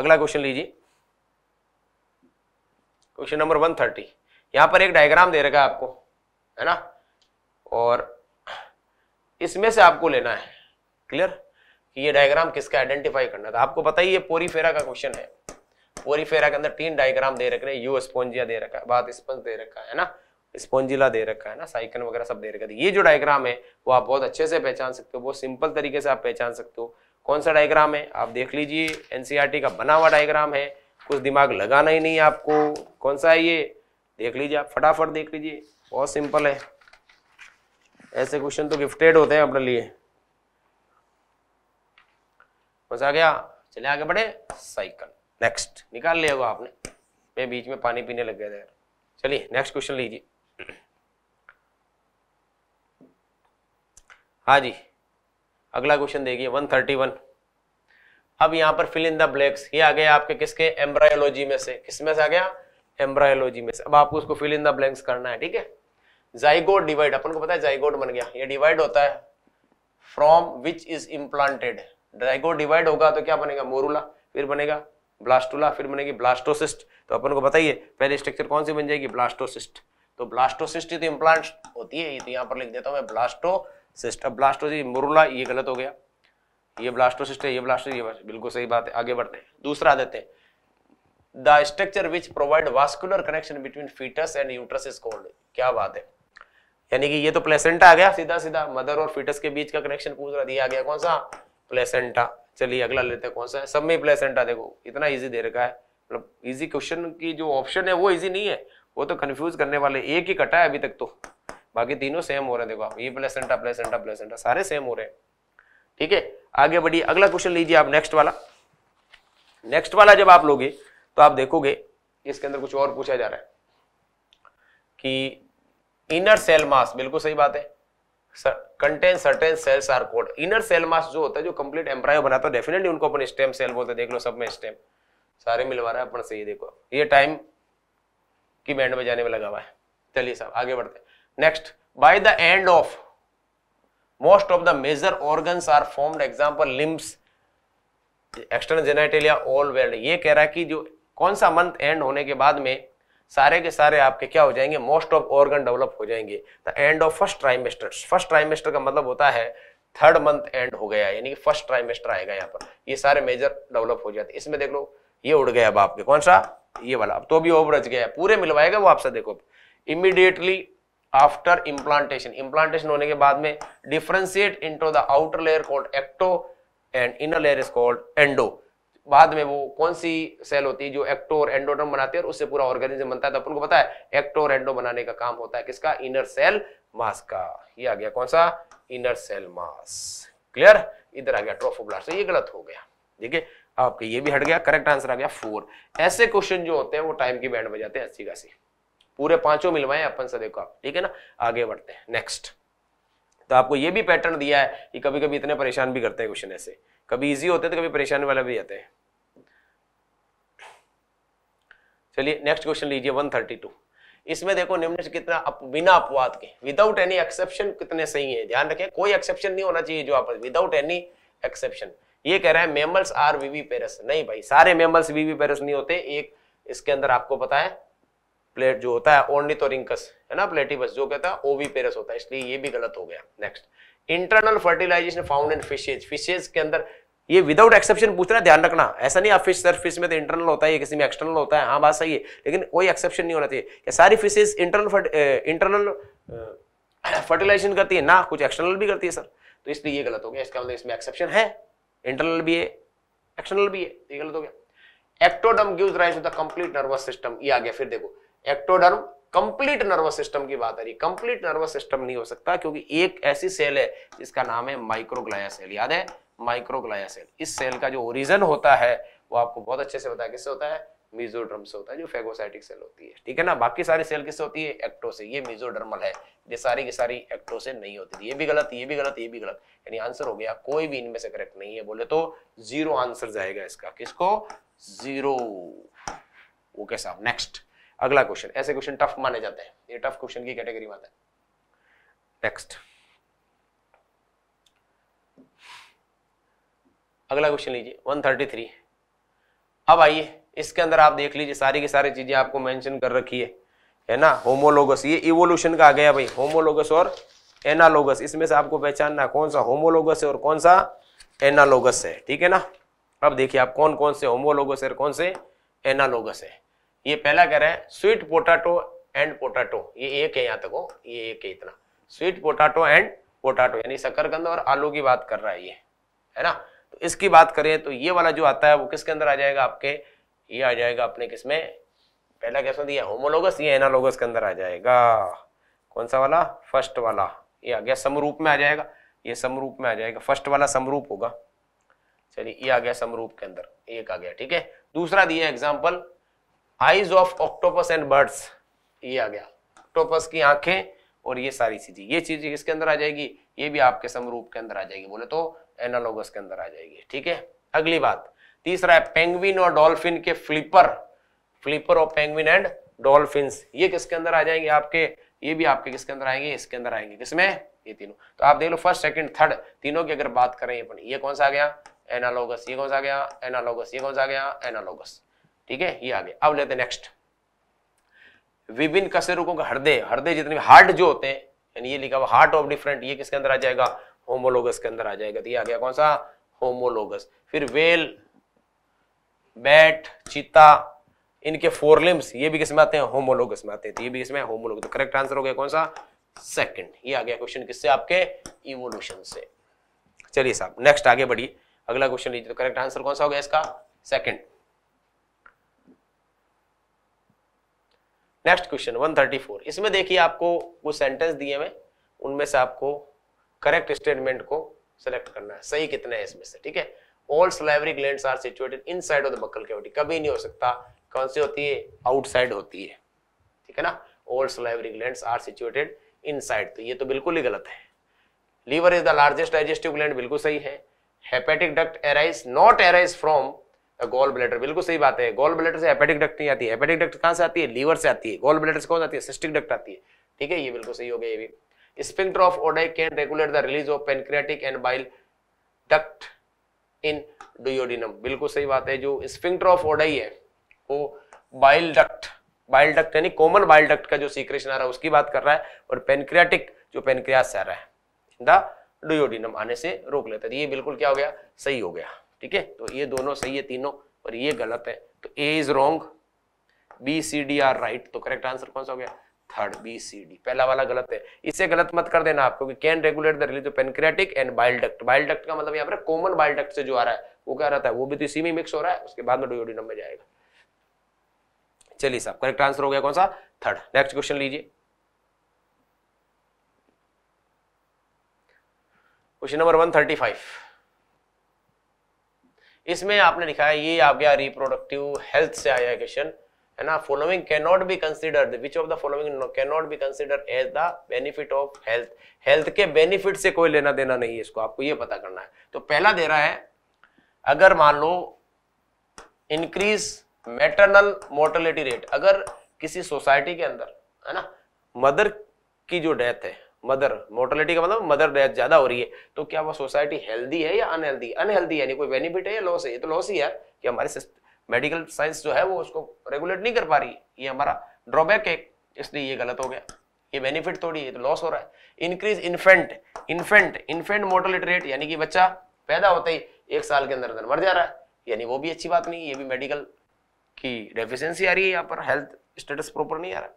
अगला क्वेश्चन लीजिए क्वेश्चन नंबर वन थर्टी यहां पर एक डायग्राम दे रखा है आपको है ना और इसमें से आपको लेना है क्लियर कि ये डायग्राम किसका आइडेंटिफाई करना था तो आपको पता ही ये पोरीफेरा का क्वेश्चन है पोरीफेरा के अंदर तीन डायग्राम दे रखे हैं यू स्पॉन्जिया दे रखा है बात स्पंज दे रखा है ना स्पॉन्जिला दे रखा है ना साइकन वगैरह सब दे रखा है तो ये जो डायग्राम है वो आप बहुत अच्छे से पहचान सकते हो बहुत सिंपल तरीके से आप पहचान सकते हो कौन सा डायग्राम है आप देख लीजिए एनसीईआरटी e का बना हुआ डायग्राम है कुछ दिमाग लगाना ही नहीं है आपको कौन सा है ये देख लीजिए आप फटाफट देख लीजिए बहुत सिंपल है ऐसे क्वेश्चन तो गिफ्टेड होते हैं अपने लिए कौन सा गया चले आगे बढ़े साइकिल नेक्स्ट निकाल लिया आपने मैं बीच में पानी पीने लग गया था चलिए नेक्स्ट क्वेश्चन लीजिए हाँ जी अगला क्वेश्चन देखिए 131 अब यहाँ पर फिल इन द ब्लैक्स ये आ गया आपके किसके एम्ब्रायोलॉजी में से किसमें से आ गया एम्ब्रायोलॉजी में से अब आपको उसको फिल इन द ब्लैक्स करना है ठीक है जाइगोड डिवाइड अपन को पता है जाइगोड बन गया ये डिवाइड होता है from which is implanted zygote divide होगा तो क्या बनेगा मोरूला फिर बनेगा ब्लास्टूला फिर बनेगी ब्लास्टोसिस्ट तो अपन को बताइए पहले स्ट्रक्चर कौन सी बन जाएगी ब्लास्टोसिस्ट तो ब्लास्टोसिस्ट ही तो इम्प्लांट होती है ये तो यहाँ पर लिख देता हूँ मैं ब्लास्टो सिस्टाब्लास्टोसिस मुरुला ये गलत हो गया ये ब्लास्टोसिस्ट है ये ब्लास्टोसिस ये बिल्कुल सही बात है आगे बढ़ते हैं दूसरा देते हैं the structure which provide vascular connection between foetus and uterus is called क्या बात है यानी कि ये तो प्लेसेंटा आ गया सीधा सीधा मदर और फीटस के बीच का कनेक्शन पूछ रहा दिया गया कौन सा प्लेसेंटा चलिए अगला लेते हैं कौन सा है सब में प्लेसेंटा देखो इतना ईजी दे रखा है मतलब ईजी क्वेश्चन की जो ऑप्शन है वो ईजी नहीं है वो तो कन्फ्यूज करने वाले एक ही कटा है अभी तक तो बाकी तीनों सेम हो रहे हैं देखो आप ये plus plus placenta plus placenta सारे सेम हो रहे हैं ठीक है आगे बढ़िए अगला क्वेश्चन लीजिए आप नेक्स्ट वाला नेक्स्ट वाला जब आप लोगे तो आप देखोगे इसके अंदर कुछ और पूछा जा रहा है कि इनर सेल मास बिल्कुल सही बात है contain certain cells are called inner cell mass जो होता है जो कंप्लीट एम्ब्रायो बनाता है डेफिनेटली उनको अपन स्टेम सेल बोलते हैं देख लो सब में स्टेम सारे मिलवा रहा है अपन सही देखो ये टाइम की बैंड में जाने में लगा हुआ है चलिए साहब आगे बढ़ते हैं next by the end of most of the major organ are formed example limbs external genitalia all world ये कह रहा है कि जो कौन सा मंथ एंड होने के बाद में सारे के सारे आपके क्या हो जाएंगे मोस्ट ऑफ ऑर्गन डेवलप हो जाएंगे the end of first trimester first trimester का मतलब होता है थर्ड मंथ एंड हो गया यानी कि फर्स्ट ट्राइमेस्टर आएगा यहाँ पर ये सारे मेजर डेवलप हो जाते इसमें देख लो ये उड़ गया अब आपके कौन सा ये वाला अब तो भी ओवरज गया पूरे मिलवाएगा वो आपसे देखो इमीडिएटली आफ्टर इम्प्लांटेशन इम्प्लांटेशन होने के बाद में differentiate into the outer layer called ecto and inner layer is called endo बाद में वो कौन सी सेल होती है जो एक्टो और एंडोडर्म बनाती है और उससे पूरा ऑर्गेनिज्म बनता है तो अपन को पता है एक्टो और एंडो बनाने का काम होता है किसका इनर सेल मास का ये आ गया कौन सा इनर सेल मास क्लियर इधर आ गया ट्रोफोब्लास्ट तो ये गलत हो गया ठीक है आपके ये भी हट गया करेक्ट आंसर आ गया फोर ऐसे क्वेश्चन जो होते हैं वो टाइम की बैंड बजाते हैं अस्सी का सी पूरे पांचों मिलवाए अपन से देखो आप ठीक है ना आगे बढ़ते हैं नेक्स्ट तो आपको ये भी पैटर्न दिया है कि कभी कभी इतने परेशान भी करते हैं क्वेश्चन ऐसे कभी इजी होते हैं तो कभी परेशान वाला भी आते हैं चलिए नेक्स्ट क्वेश्चन लीजिए 132 इसमें देखो निम्न से कितना अप, बिना अपवाद के विदाउट एनी एक्सेप्शन कितने सही है ध्यान रखें कोई एक्सेप्शन नहीं होना चाहिए जो आप विदाउट एनी एक्सेप्शन ये कह रहा है मेमल्स आर वीवी पेरस नहीं भाई सारे मेमल्स वीवी पेरस नहीं होते एक इसके अंदर आपको पता है प्लेट जो होता है ओर्निथोरिंकस है ना प्लेटिपस जो कहता है ओवी पेरस होता है इसलिए ये भी गलत हो गया next internal fertilisation found in fishes fishes के अंदर ये विदाउट एक्सेप्शन पूछ रहा है ध्यान रखना ऐसा नहीं आप फिश सर फिश में तो इंटरनल होता है किसी में एक्सटर्नल होता है हाँ बात सही है लेकिन कोई एक्सेप्शन नहीं होना चाहिए सारी फिशेज इंटरनल इंटरनल फर्टिलाइजेशन करती है ना कुछ एक्सटर्नल भी करती है सर तो इसलिए ये गलत हो गया इसका मतलब इसमें एक्सेप्शन है इंटरनल भी है एक्सटर्नल भी है तो ये गलत हो गया ectoderm gives rise to the complete nervous system ये आ गया फिर देखो एक्टोडर्म कंप्लीट नर्वस सिस्टम की बात आ रही कंप्लीट नर्वस सिस्टम नहीं हो सकता क्योंकि एक ऐसी सेल है जिसका नाम है माइक्रोग्लाया सेल याद है माइक्रोग्लाया सेल इस सेल का जो ओरिजन होता है वो आपको बहुत अच्छे से बताया किससे होता है मीजोड्रम से होता है जो फेगोसाइटिक सेल होती है ठीक है ना बाकी सारी सेल किससे होती है एक्टो से ये मीजोडर्मल है ये सारी की सारी एक्टो से नहीं होती थी ये भी गलत ये भी गलत ये भी गलत यानी आंसर हो गया कोई भी इनमें से करेक्ट नहीं है बोले तो जीरो आंसर जाएगा इसका किसको जीरो ओके साहब नेक्स्ट अगला क्वेश्चन ऐसे क्वेश्चन टफ माने जाते हैं ये टफ क्वेश्चन की कैटेगरी में आता है नेक्स्ट अगला क्वेश्चन लीजिए 133 अब आइए इसके अंदर आप देख लीजिए सारी की सारी चीजें आपको मेंशन कर रखी है है ना होमोलोगस ये इवोल्यूशन का आ गया भाई होमोलोगस और एनालोगस इसमें से आपको पहचानना कौन सा होमोलोगस है और कौन सा एनालोगस है ठीक है ना अब देखिए आप कौन कौन से होमोलोगस है और कौन से एनालोगस है ये पहला कह रहा है स्वीट पोटाटो एंड पोटाटो ये एक है यहाँ तक हो ये एक है इतना स्वीट पोटाटो एंड पोटाटो यानी शकरकंद और आलू की बात कर रहा है ये है ना तो इसकी बात करें तो ये वाला जो आता है वो किसके अंदर आ जाएगा आपके ये आ जाएगा अपने किसमें पहला कैसा दिया होमोलोगस ये एनालोगस के अंदर आ जाएगा कौन सा वाला फर्स्ट वाला ये आ गया समरूप में आ जाएगा ये समरूप में आ जाएगा फर्स्ट वाला समरूप होगा चलिए ये आ गया समरूप के अंदर एक आ गया ठीक है दूसरा दिया example eyes of octopus and birds ये आ गया ऑक्टोपस की आंखें और ये सारी चीजें ये चीज किसके अंदर आ जाएगी ये भी आपके समरूप के अंदर आ जाएगी बोले तो एनालोगस के अंदर आ जाएगी ठीक है अगली बात तीसरा है पेंगविन और डॉल्फिन के फ्लिपर फ्लिपर और पेंगविन एंड डॉल्फिन ये किसके अंदर आ जाएंगे आपके ये भी आपके किसके अंदर आएंगे इसके अंदर आएंगे किसमें ये तीनों तो आप देख लो फर्स्ट सेकंड थर्ड तीनों की अगर बात करें ये कौन सा आ गया एनालोगस ये कौन सा आ गया एनालोगस ये कौन सा आ गया एनालोगस ठीक है ये आ गया अब लेते नेक्स्ट विभिन्न कसे रुकों का हृदय हृदय जितने हार्ट जो होते हैं यानी ये लिखा हुआ हार्ट ऑफ डिफरेंट ये किसके अंदर आ जाएगा होमोलोगस के अंदर आ जाएगा तो ये आ गया कौन सा होमोलोगस फिर वेल बैट चीता इनके फोरलिम्स ये भी किसमें आते हैं होमोलोगस में आते हैं तो ये भी किसमें होमोलोगस तो करेक्ट आंसर हो गया कौन सा सेकंड ये आ गया क्वेश्चन किससे आपके इवोल्यूशन से चलिए साहब नेक्स्ट आगे बढ़िए अगला क्वेश्चन लीजिए तो करेक्ट आंसर कौन सा हो गया इसका सेकंड नेक्स्ट क्वेश्चन 134 इसमें देखिए आपको वो सेंटेंस दिए हुए उनमें से आपको करेक्ट स्टेटमेंट को सिलेक्ट करना है सही कितना है इसमें से ठीक है all salivary gland are situated inside of the buccal cavity कभी नहीं हो सकता कौन सी होती है आउटसाइड होती है ठीक है ना all salivary gland are situated inside तो ये तो बिल्कुल ही गलत है liver is the largest digestive gland बिल्कुल सही है hepatic duct arise not arise from gall bladder बिल्कुल सही बात है गोल ब्लेटर से हेपेटिक डक्ट नहीं आती है हेपेटिक डक्ट कहाँ से आती है लीवर से आती है गोल ब्लेटर से कौन आती है सिस्टिक डक्ट आती है ठीक है ये बिल्कुल सही हो गया ये भी sphincter of Oddi can regulate the release of pancreatic and bile duct in duodenum बिल्कुल सही बात है जो स्पिंक्टर ऑफ ओडाई है वो बाइल डक्ट बाइल डक्ट यानी कॉमन बाइल डक्ट का जो सीक्रेशन आ रहा है उसकी बात कर रहा है और पेनक्रियाटिक जो पेनक्रियास से आ रहा है द डुयोडिनम आने से रोक लेता है तो ये बिल्कुल क्या हो गया सही हो गया ठीक है तो ये दोनों सही है तीनों और ये गलत है तो A is wrong B C D are right तो करेक्ट आंसर कौन सा हो गया थर्ड बी सी डी पहला वाला गलत है इसे गलत मत कर देना आप क्योंकि can regulate the release of pancreatic and bile duct bile duct का मतलब यहाँ पर कॉमन बाइल डक्ट से जो आ रहा है वो क्या रहता है वो भी तो इसी में मिक्स हो रहा है उसके बाद में डोयोडिनम में जाएगा चलिए साहब करेक्ट आंसर हो गया कौन सा थर्ड नेक्स्ट क्वेश्चन लीजिए question number one thirty five इसमें आपने लिखा है ये आ गया रिप्रोडक्टिव हेल्थ से आया क्वेश्चन है ना following can not be considered which of the following can not be consider as the benefit of health health के बेनिफिट से कोई लेना देना नहीं है इसको आपको ये पता करना है तो पहला दे रहा है अगर मान लो इंक्रीज मेटरनल मोर्टलिटी रेट अगर किसी सोसाइटी के अंदर है ना मदर की जो डेथ है मदर मोर्टेलिटी का मतलब मदर डेथ ज्यादा हो रही है तो क्या वो सोसाइटी हेल्दी है या अनहेल्दी अनहेल्दी यानी कोई बेनिफिट है या लॉस है ये तो लॉस ही है कि हमारे मेडिकल साइंस जो है वो उसको रेगुलेट नहीं कर पा रही ये हमारा ड्रॉबैक है इसलिए ये गलत हो गया ये बेनिफिट थोड़ी है तो लॉस हो रहा है increase infant infant infant mortality rate यानी कि बच्चा पैदा होते ही एक साल के अंदर अंदर मर जा रहा है यानी वो भी अच्छी बात नहीं ये भी मेडिकल की डेफिशिएंसी आ रही है यहाँ पर हेल्थ स्टेटस प्रॉपर नहीं आ रहा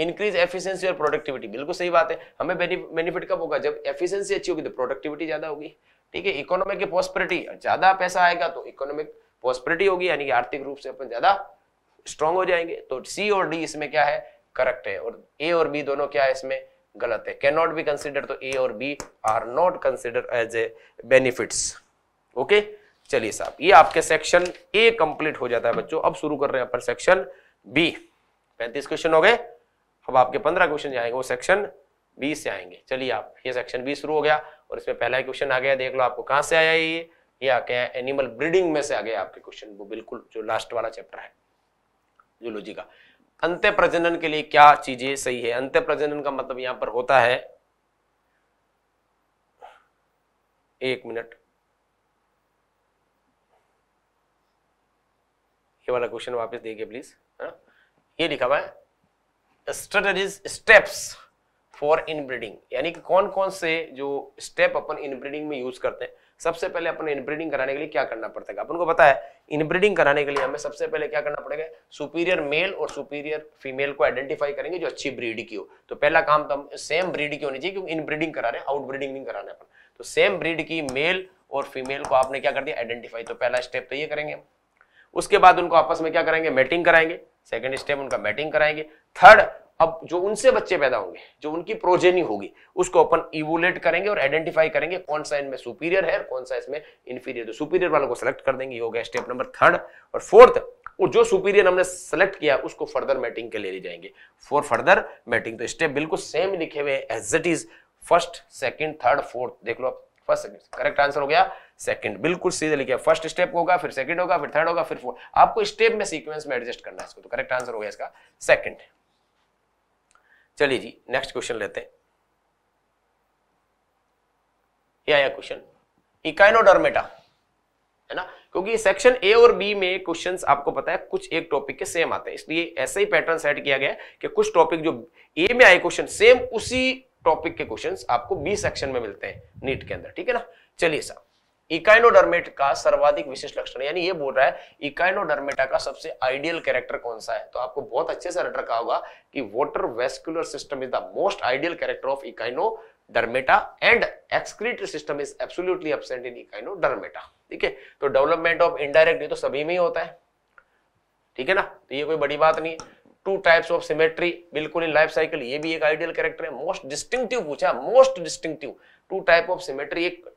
इंक्रीज एफिशिएंसी और प्रोडक्टिविटी बिल्कुल सही बात है हमें बेनिफिट कब होगा जब एफिशिएंसी अच्छी होगी तो प्रोडक्टिविटी ज्यादा होगी ठीक है इकोनॉमिक की पॉस्परिटी ज्यादा पैसा आएगा तो इकोनॉमिक पॉस्परिटी होगी यानी कि आर्थिक रूप से अपन ज्यादा स्ट्रांग हो जाएंगे तो सी और डी इसमें क्या है करेक्ट है और ए और बी दोनों क्या है इसमें गलत है कैन नॉट बी कंसिडर तो ए और B are not consider as a benefits okay चलिए साहब ये आपके सेक्शन ए कंप्लीट हो जाता है बच्चों अब शुरू कर रहे हैं अपन सेक्शन बी पैंतीस क्वेश्चन हो गए अब आपके पंद्रह क्वेश्चन आएंगे वो सेक्शन बीस से आएंगे चलिए आप ये सेक्शन बीस शुरू हो गया और इसमें पहला क्वेश्चन आ गया देख लो आपको कहाँ से आया ये ये आ गया एनिमल ब्रीडिंग में से आ गया आपके क्वेश्चन वो बिल्कुल जो लास्ट वाला चैप्टर है जूलॉजी का अंत्य प्रजनन के लिए क्या चीजें सही है अंत्य प्रजनन का मतलब यहां पर होता है एक मिनट ये वाला क्वेश्चन वापस देखिए प्लीज ये लिखा हुआ है स्ट्रेटेजीज स्टेप्स फॉर इनब्रीडिंग यानी कि कौन कौन से जो स्टेप अपन इनब्रीडिंग में यूज करते हैं सबसे पहले अपन इनब्रीडिंग कराने के लिए क्या करना पड़ता है अपन को पता है इनब्रीडिंग कराने के लिए हमें सबसे पहले क्या करना पड़ेगा सुपीरियर मेल और सुपीरियर फीमेल को आइडेंटिफाई करेंगे जो अच्छी ब्रीड की हो तो पहला काम तो हम सेम ब्रीड की होनी चाहिए क्योंकि इनब्रीडिंग करा रहे हैं आउटब्रीडिंग नहीं कराना अपन तो सेम ब्रीड की मेल और फीमेल को आपने क्या कर दिया आइडेंटिफाई तो पहला स्टेप तो ये करेंगे हम उसके बाद उनको आपस में क्या करेंगे मेटिंग कराएंगे सेकेंड स्टेप उनका मेटिंग कराएंगे थर्ड अब जो उनसे बच्चे पैदा होंगे जो उनकी प्रोजेनी होगी उसको अपन इवोलेट करेंगे और आइडेंटिफाई करेंगे कौन सा इनमें सुपीरियर है कौन सा इसमें इंफीरियर तो सुपीरियर वालों को सिलेक्ट कर देंगे ये हो गया स्टेप नंबर थर्ड और फोर्थ और जो सुपीरियर हमने सेलेक्ट किया उसको फर्दर मैटिंग के ले ली जाएंगे फॉर फर्दर मैटिंग तो स्टेप बिल्कुल सेम लिखे हुए as it is first second third fourth देख लो फर्स्ट सेकेंड करेक्ट आंसर हो गया सेकंड बिल्कुल सीधे लिखिए फर्स्ट स्टेप होगा फिर सेकंड होगा फिर थर्ड होगा फिर फोर्थ आपको स्टेप में सीक्वेंस में एडजस्ट करना है इसको तो करेक्ट आंसर हो गया इसका सेकंड चलिए जी नेक्स्ट क्वेश्चन लेते हैं या या क्वेश्चन इकाइनोडर्मेटा है ना क्योंकि सेक्शन ए और बी में क्वेश्चंस आपको पता है कुछ एक टॉपिक के सेम आते हैं इसलिए ऐसे ही पैटर्न सेट किया गया है कि कुछ टॉपिक जो ए में आए क्वेश्चन सेम उसी टॉपिक के क्वेश्चंस आपको बी सेक्शन में मिलते हैं नीट के अंदर ठीक है ना चलिए साहब इकाइनोडर्मेट का सर्वाधिक विशिष्ट लक्षण यानी ये बोल रहा है इकाइनोडर्मेटा का सबसे आइडियल कैरेक्टर कौन सा है तो आपको बहुत अच्छे से रट रखा होगा कि water vascular system is the most ideal character of echino echinodermata and excretory system is absolutely absent in echinodermata ठीक है तो डेवलपमेंट ऑफ इनडायरेक्ट ये तो सभी में ही होता है ठीक है ना तो ये कोई बड़ी बात नहीं है टू टाइप्स ऑफ सिमेट्री बिल्कुल इन लाइफ साइकिल ये भी एक आइडियल कैरेक्टर है मोस्ट डिस्टिंक्टिव पूछा most distinctive two type of symmetry एक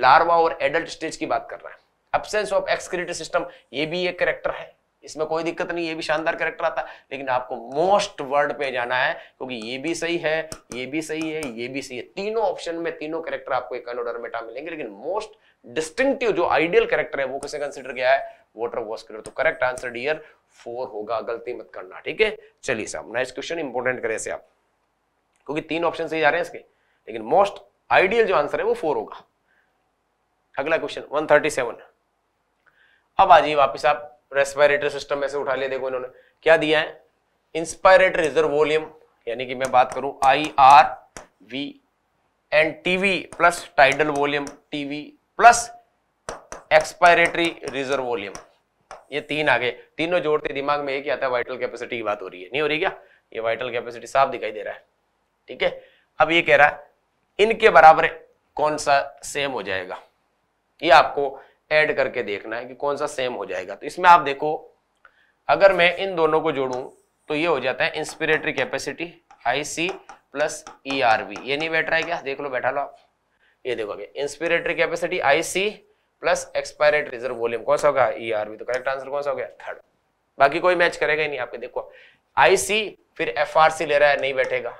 लार्वा और एडल्ट स्टेज की बात कर रहा है अब्सेंस ऑफ एक्सक्रीटरी सिस्टम ये भी एक करेक्टर है इसमें कोई दिक्कत नहीं ये भी शानदार करेक्टर आता है लेकिन आपको मोस्ट वर्ड पे जाना है क्योंकि ये भी सही है ये भी सही है ये भी सही है तीनों ऑप्शन में तीनों करेक्टर आपको एक ऑर्डर में टा मिलेंगे लेकिन मोस्ट डिस्टिंक्टिव जो आइडियल करेक्टर है वो किसे कंसिडर किया है वोटर वॉस्कुलर तो करेक्ट आंसर डियर फोर होगा गलती मत करना ठीक है चलिए साहब नेक्स्ट क्वेश्चन इंपोर्टेंट करें से आप क्योंकि तीन ऑप्शन सही जा रहे हैं इसके लेकिन मोस्ट आइडियल जो आंसर है वो फोर होगा अगला क्वेश्चन 137 अब आ जाइए वापस आप रेस्पिरेटरी सिस्टम में से उठा लिया देखो इन्होंने क्या दिया है इंस्पायरेटरी रिजर्व वॉल्यूम यानी कि मैं बात करूं I R V and TV plus tidal volume TV plus expiratory reserve volume ये तीन आगे तीनों जोड़ते दिमाग में एक ही आता है वाइटल कैपेसिटी की बात हो रही है नहीं हो रही क्या ये वाइटल कैपेसिटी साफ दिखाई दे रहा है ठीक है अब ये कह रहा है इनके बराबर कौन सा सेम हो जाएगा ये आपको ऐड करके देखना है कि कौन सा सेम हो जाएगा तो इसमें आप देखो अगर मैं इन दोनों को जोड़ूं तो ये हो जाता है inspiratory capacity I C plus E R V ये नहीं बैठ रहा है क्या देख लो बैठा लो आप ये देखोगे inspiratory capacity I C plus expiratory reserve volume कौन सा होगा ई आर वी तो करेक्ट आंसर कौन सा हो गया थर्ड बाकी कोई मैच करेगा ही नहीं आपके देखो आई सी फिर एफ आर सी ले रहा है नहीं बैठेगा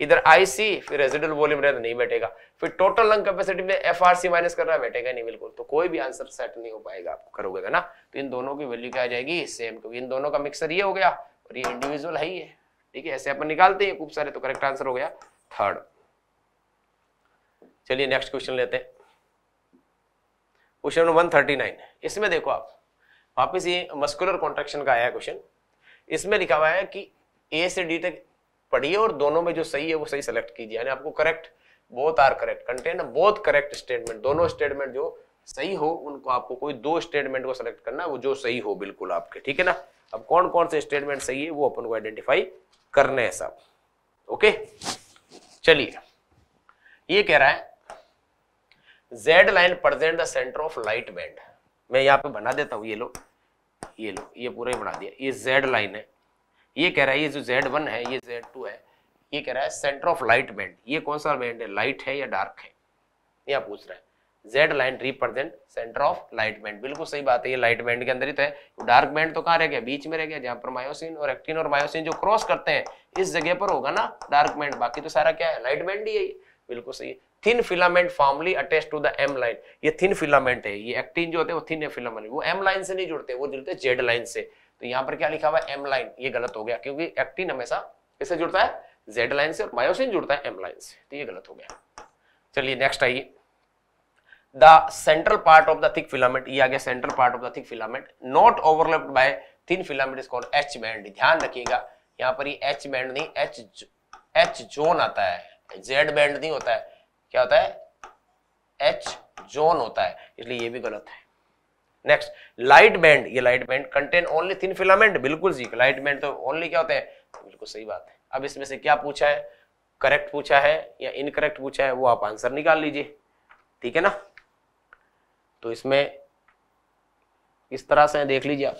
इधर आईसी फिर रेजिडल वॉल्यूम रहे तो नहीं बैठेगा फिर टोटल लंग कैपेसिटी में एफ माइनस कर रहा है बैठेगा नहीं बिल्कुल तो कोई भी आंसर सेट नहीं हो पाएगा आप करोगे तो ना तो इन दोनों की वैल्यू क्या आ जाएगी सेम क्योंकि तो इन दोनों का मिक्सर ये हो गया और ये इंडिविजुअल है ही है ठीक है ऐसे अपन निकालते हैं खूब सारे तो करेक्ट आंसर हो गया थर्ड चलिए नेक्स्ट क्वेश्चन लेते हैं क्वेश्चन वन थर्टी नाइन इसमें देखो आप वापिस ये मस्कुलर कॉन्ट्रेक्शन का आया क्वेश्चन इसमें लिखा हुआ है कि ए से डी तक पढ़िए और दोनों में जो सही है वो सही सेलेक्ट कीजिए यानी आपको correct both are correct contain both correct statement दोनों स्टेटमेंट जो सही हो उनको आपको कोई दो स्टेटमेंट को सिलेक्ट करना है वो जो सही हो बिल्कुल आपके ठीक है ना अब कौन कौन से स्टेटमेंट सही है वो अपन को आइडेंटिफाई करने हैं सब ओके चलिए ये कह रहा है Z line present the centre of light band मैं यहाँ पे बना देता हूँ ये लो ये लो ये पूरा ही बना दिया ये जेड लाइन है ये कह रहा है ये जो Z1 है ये Z2 है ये कह रहा है सेंटर ऑफ लाइट बैंड ये कौन सा बैंड है लाइट है या डार्क है ये पूछ रहा है Z line represent centre of light band बिल्कुल सही बात है ये लाइट बैंड के अंदर ही तो है डार्क तो बैंड तो कहाँ रह गया बीच में रह गया जहाँ पर मायोसिन और एक्टिन और मायोसिन जो क्रॉस करते हैं इस जगह पर होगा ना डार्क बैंड बाकी तो सारा क्या है लाइट बैंड ही है बिल्कुल सही thin filament formally attached to the M line ये थिन फिलामेंट है ये एक्टिन जो होते हैं वो थिन है फिलामेंट वो एम लाइन से नहीं जुड़ते वो जुड़ते जेड लाइन से तो यहां पर क्या लिखा हुआ है एम लाइन ये गलत हो गया क्योंकि एक्टिन हमेशा इससे जुड़ता है जेड लाइन से और मायोसिन जुड़ता है एम लाइन से तो ये गलत हो गया चलिए नेक्स्ट आइए the central part of the thick filament ये आ गया central part of the thick filament not overlapped by thin filament is called H band ध्यान रखिएगा यहां पर ये एच बैंड नहीं एच एच जोन आता है जेड बैंड नहीं होता है क्या होता है एच जोन होता है इसलिए ये भी गलत है नेक्स्ट लाइट बैंड ये light band contain only thin filament बिल्कुल जी लाइट बैंड तो ओनली क्या होते हैं बिल्कुल सही बात है अब इसमें से क्या पूछा है करेक्ट पूछा है या इनकरेक्ट पूछा है वो आप आंसर निकाल लीजिए ठीक है ना तो इसमें इस तरह से देख लीजिए आप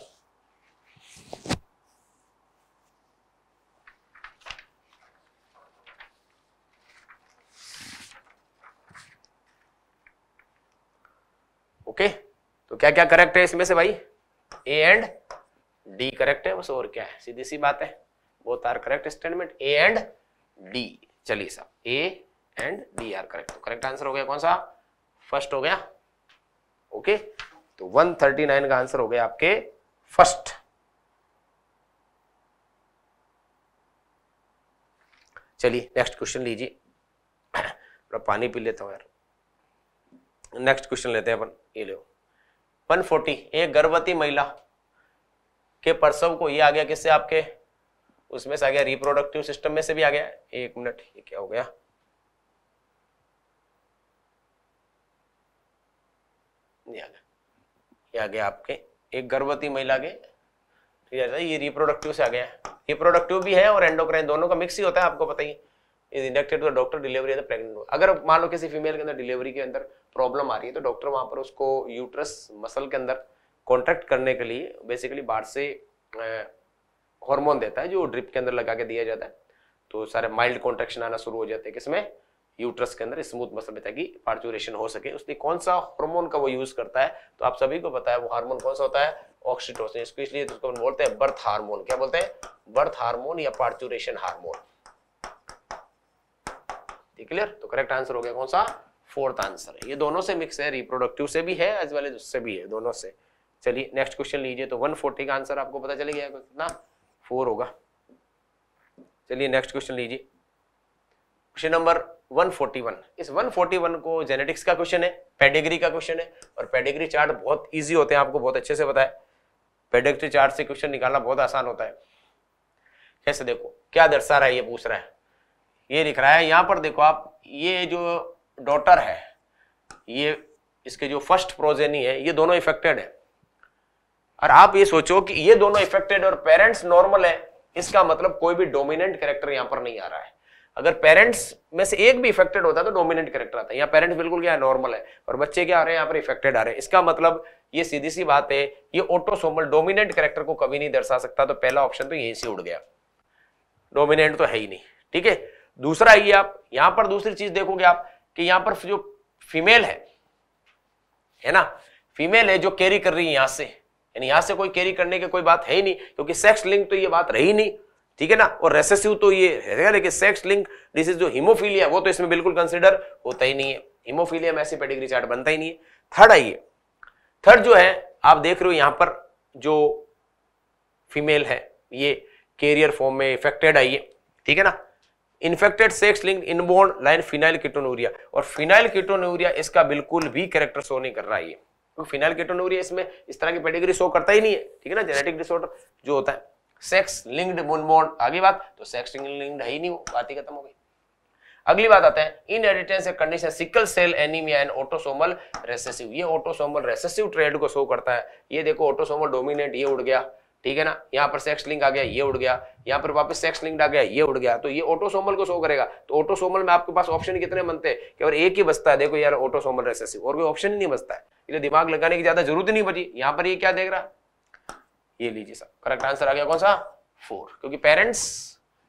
ओके okay? तो क्या क्या करेक्ट है इसमें से भाई ए एंड डी करेक्ट है बस और क्या है सीधी सी बात है both are correct statement A and D चलिए साहब A and D are correct तो करेक्ट आंसर हो गया कौन सा फर्स्ट हो गया ओके तो 139 का आंसर हो गया आपके फर्स्ट चलिए नेक्स्ट क्वेश्चन लीजिए *clears throat* थोड़ा पानी पी लेता हूं यार नेक्स्ट क्वेश्चन लेते हैं अपन ये लो 140 एक गर्भवती महिला के प्रसव को ये आ गया किससे आपके उसमें से आ गया रिप्रोडक्टिव सिस्टम में से भी आ गया एक मिनट ये क्या हो गया ये आ गया ये आ गया आपके एक गर्भवती महिला के ये रिप्रोडक्टिव से आ गया रिप्रोडक्टिव भी है और एंडोक्राइन दोनों का मिक्स ही होता है आपको पता ही is inducted to doctor delivery in pregnant अगर मान लो किसी फीमेल के अंदर डिलीवरी के अंदर प्रॉब्लम आ रही है तो डॉक्टर वहाँ पर उसको यूट्रस मसल के अंदर कॉन्ट्रैक्ट करने के लिए बेसिकली बाहर से हार्मोन देता है जो ड्रिप के अंदर लगा के दिया जाता है तो सारे माइल्ड कॉन्ट्रेक्शन आना शुरू हो जाते हैं किसमें यूट्रस के अंदर स्मूथ मसल में ताकि पार्चुरेशन हो सके उसने कौन सा हार्मोन का वो यूज करता है तो आप सभी को पता है वो हार्मोन कौन सा होता है ऑक्सीटोसिन इसको इसलिए तो उसको बोलते हैं बर्थ हार्मोन क्या बोलते हैं बर्थ हार्मोन या पार्चुरेशन हार्मोन क्लियर तो करेक्ट आंसर हो गया कौन सा फोर्थ आंसर है ये दोनों से मिक्स है रिप्रोडक्टिव से भी है एज वेल एज उससे भी है दोनों से चलिए नेक्स्ट क्वेश्चन लीजिए तो वन फोर्टी का आंसर आपको पता चले गया कितना फोर होगा चलिए नेक्स्ट क्वेश्चन लीजिए क्वेश्चन नंबर 141 इस 141 को जेनेटिक्स का क्वेश्चन है पेडिग्री का क्वेश्चन है और पेडिग्री चार्ट बहुत इजी होते हैं आपको बहुत अच्छे से पता है पेडिग्री चार्ट से क्वेश्चन निकालना बहुत आसान होता है कैसे देखो क्या दर्शा रहा है ये पूछ रहा है ये लिख रहा है यहाँ पर देखो आप ये जो डॉटर है ये इसके जो फर्स्ट प्रोजेनी है ये दोनों इफेक्टेड है और आप ये सोचो कि ये दोनों इफेक्टेड और पेरेंट्स नॉर्मल है इसका मतलब कोई भी डोमिनेंट कैरेक्टर यहां पर नहीं आ रहा है अगर पेरेंट्स में से एक भी इफेक्टेड होता तो डोमिनेंट कैरेक्टर आता है यहाँ पेरेंट्स बिल्कुल क्या है नॉर्मल है और बच्चे क्या आ रहे हैं यहाँ पर इफेक्टेड आ रहे हैं इसका मतलब ये सीधी सी बात है ये ऑटोसोमल डोमिनेंट कैरेक्टर को कभी नहीं दर्शा सकता तो पहला ऑप्शन तो यहीं से उड़ गया डोमिनेंट तो है ही नहीं ठीक है दूसरा ये आप यहां पर दूसरी चीज देखोगे आप कि यहां पर जो फीमेल है है ना फीमेल है जो कैरी कर रही है यहां से यानी यहां से कोई कैरी करने की कोई बात है ही नहीं क्योंकि सेक्स लिंक तो ये बात रही नहीं ठीक है ना और रेसेसिव तो ये है लेकिन सेक्स लिंक दिस इज जो हिमोफीलिया वो तो इसमें बिल्कुल कंसिडर होता ही नहीं है हिमोफीलिया में ऐसी पेडिग्री चार्ट बनता ही नहीं है थर्ड आइए थर्ड जो है आप देख रहे हो यहां पर जो फीमेल है ये कैरियर फॉर्म में इफेक्टेड आई है ठीक है ना infected sex link inborn line phenylketonuria और फिनाइल कीटोनूरिया इसका बिल्कुल भी कैरेक्टर शो नहीं कर रहा है तो फिनाइल कीटोनूरिया इसमें इस तरह की पेडिग्री शो करता ही नहीं है ठीक है ना जेनेटिक डिसऑर्डर जो होता है सेक्स लिंक्ड मुनबोर्न आगे बात तो सेक्स लिंक्ड है ही नहीं बात ही खत्म हो गई अगली बात आते हैं inheritance condition sickle cell anaemia and autosomal recessive ये ऑटोसोमल रेसेसिव ट्रेड को शो करता है ये देखो ऑटोसोमल डोमिनेट ये उड़ गया ठीक है ना यहाँ पर सेक्स लिंक आ गया ये उड़ गया यहाँ पर वापस सेक्स लिंक आ गया ये उड़ गया तो ये ऑटोसोमल को शो करेगा तो ऑटोसोमल में आपके पास ऑप्शन कितने बनते हैं केवल एक ही बचता है देखो यार ऑटोसोमल रेसेसिव और कोई ऑप्शन ही नहीं बचता है ये दिमाग लगाने की ज्यादा जरूरत नहीं बची यहाँ पर ये क्या देख रहा ये लीजिए सर करेक्ट आंसर आ गया कौन सा फोर क्योंकि पेरेंट्स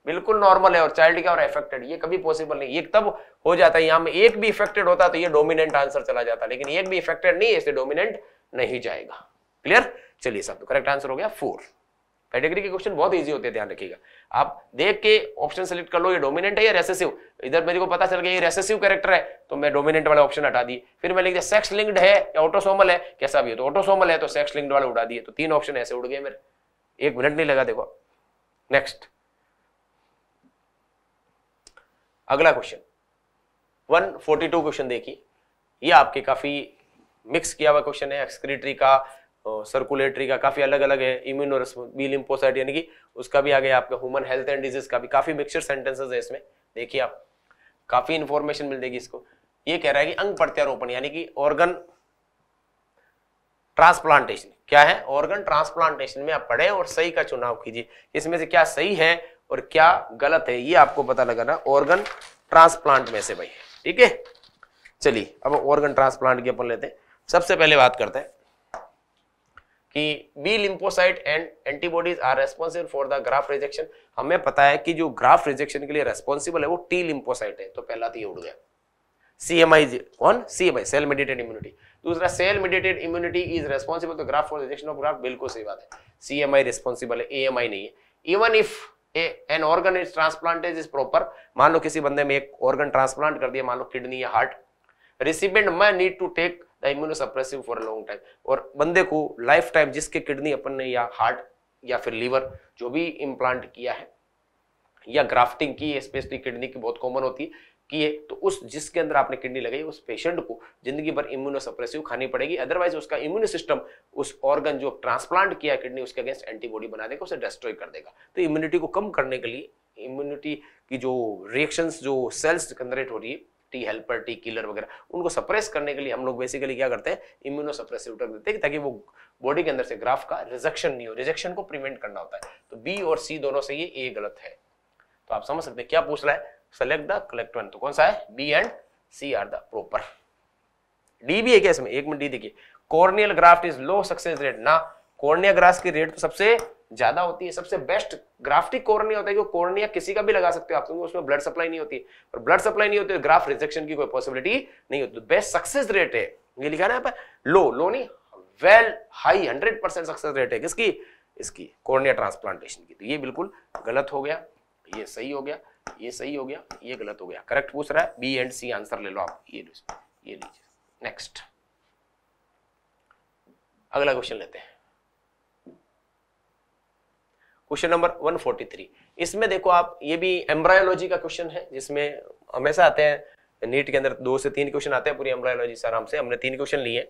बिल्कुल नॉर्मल है और चाइल्ड क्या और इफेक्टेड ये कभी पॉसिबल नहीं ये तब हो जाता है यहाँ में एक भी इफेक्टेड होता तो ये डोमिनेंट आंसर चला जाता लेकिन एक भी इफेक्टेड नहीं है इसे डोमिनेंट नहीं जाएगा क्लियर चलिए सब करेक्ट आंसर हो गया फोर कैटेगरी के क्वेश्चन बहुत इजी होते हैं ध्यान रखिएगा आप देख के ऑप्शन सेलेक्ट कर लो ये डोमिनेंट है या रेसेसिव इधर मेरे को पता चल गया ये रेसेसिव कैरेक्टर है तो मैं डोमिनेंट वाला ऑप्शन हटा दिए फिर मैं लिख दिया सेक्स लिंक्ड है या ऑटोसोमल है कैसा भी तो है तो ऑटोसोमल है तो सेक्स लिंक्ड वाला उड़ा दिए तो तीन ऑप्शन ऐसे उड़ गए मेरे एक मिनट नहीं लगा देखो नेक्स्ट अगला क्वेश्चन 142 क्वेश्चन देखिए ये आपके काफी मिक्स किया हुआ क्वेश्चन है एक्सक्रीटरी का सर्कुलेटरी का काफ़ी अलग अलग है इम्यूनो बी लिम्पोसाइट यानी कि उसका भी आ गया आपका ह्यूमन हेल्थ एंड डिजीज का भी काफ़ी मिक्सचर सेंटेंसेज है इसमें देखिए आप काफ़ी इन्फॉर्मेशन मिल जाएगी इसको ये कह रहा है कि अंग प्रत्यारोपण यानी कि ऑर्गन ट्रांसप्लांटेशन क्या है ऑर्गन ट्रांसप्लांटेशन में आप पढ़े और सही का चुनाव कीजिए इसमें से क्या सही है और क्या गलत है ये आपको पता लगाना ऑर्गन ट्रांसप्लांट में से भाई ठीक है चलिए अब ऑर्गन ट्रांसप्लांट की अपन लेते हैं सबसे पहले बात करते हैं कि B lymphocyte and antibodies are responsible for the graft rejection हमें पता है कि जो ग्राफ रिजेक्शन के लिए रेस्पॉन्सिबल है वो टी लिम्फोसाइट है तो पहला तो ये उड़ गया C M I cell mediated immunity दूसरा cell mediated immunity is responsible तो graft for rejection of graft बिल्कुल सही बात है सी एम है ए नहीं है even if an organ is transplanted is proper मान लो किसी बंदे में एक ऑर्गन ट्रांसप्लांट कर दिया मान लो किडनी या heart recipient may need to take the immunosuppressive for a long time और बंदे को लाइफ टाइम जिसके किडनी अपन ने या हार्ट या फिर लीवर जो भी इम्प्लांट किया है या ग्राफ्टिंग की है स्पेशली किडनी की बहुत कॉमन होती है किए तो उस जिसके अंदर आपने किडनी लगाई उस पेशेंट को जिंदगी भर इम्यूनोसप्रेसिव खानी पड़ेगी अदरवाइज उसका इम्यून सिस्टम उस ऑर्गन जो ट्रांसप्लांट किया है किडनी उसके अगेंस्ट एंटीबॉडी बना देगा उसे डिस्ट्रॉय कर देगा तो इम्यूनिटी को कम करने के लिए इम्यूनिटी की जो रिएक्शंस जो सेल्स जनरेट हो रही है टी हेल्पर टी किलर वगैरह उनको सप्रेस करने के लिए हम लोग बेसिकली क्या करते हैं इम्यूनो सप्रेसिव ड्रग देते हैं ताकि वो बॉडी के अंदर से ग्राफ का रिजेक्शन नहीं हो रिजेक्शन को प्रिवेंट करना होता है तो बी और सी दोनों से ये ए गलत है तो आप समझ सकते हैं क्या पूछ रहा है सेलेक्ट द कलेक्ट वन तो कौन सा है B and C are the proper D भी है क्या इसमें एक मिनट डी देखिए corneal graft is low success rate ना कॉर्निया ग्राफ्ट की रेट तो सबसे ज्यादा होती है सबसे बेस्ट ग्राफ्टिक कोर्निया होता है कि कोर्निया किसी का भी लगा सकते हो आप क्योंकि उसमें ब्लड सप्लाई नहीं होती और ब्लड सप्लाई नहीं होती है ग्राफ रिजेक्शन की कोई पॉसिबिलिटी नहीं होती बेस्ट सक्सेस रेट है ये लिखा ना लो लो नहीं well high hundred percent success rate है किसकी इसकी कोर्निया ट्रांसप्लांटेशन की तो ये बिल्कुल गलत हो गया ये सही हो गया ये सही हो गया ये गलत हो गया करेक्ट पूछ रहा है बी एंड सी आंसर ले लो आप ये ये लीजिए नेक्स्ट अगला क्वेश्चन लेते हैं क्वेश्चन नंबर 143 इसमें देखो आप ये भी एम्ब्रायोलॉजी का क्वेश्चन है जिसमें हमेशा आते हैं नीट के अंदर दो से तीन क्वेश्चन आते हैं पूरी एम्ब्रायोलॉजी से आराम से हमने तीन क्वेश्चन लिए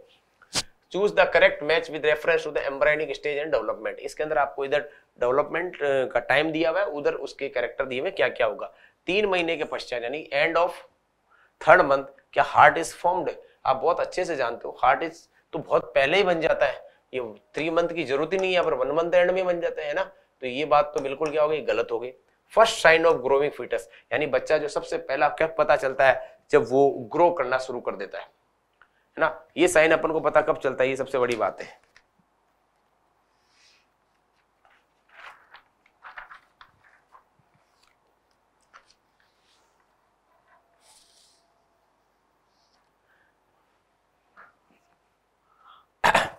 choose the correct match with reference to the embryonic stage and development इसके अंदर आपको इधर डेवलपमेंट का टाइम दिया हुआ है उधर उसके करेक्टर दिए हुए क्या क्या होगा तीन महीने के पश्चात यानी एंड ऑफ थर्ड मंथ क्या हार्ट इज फॉर्म्ड आप बहुत अच्छे से जानते हो हार्ट इज तो बहुत पहले ही बन जाता है ये थ्री मंथ की जरूरत ही नहीं है पर वन मंथ एंड में बन जाता है ना तो ये बात तो बिल्कुल क्या हो गई गलत हो गई first sign of growing foetus यानी बच्चा जो सबसे पहला कब पता चलता है जब वो ग्रो करना शुरू कर देता है ना ये साइन अपन को पता कब चलता है ये सबसे बड़ी बात है *coughs*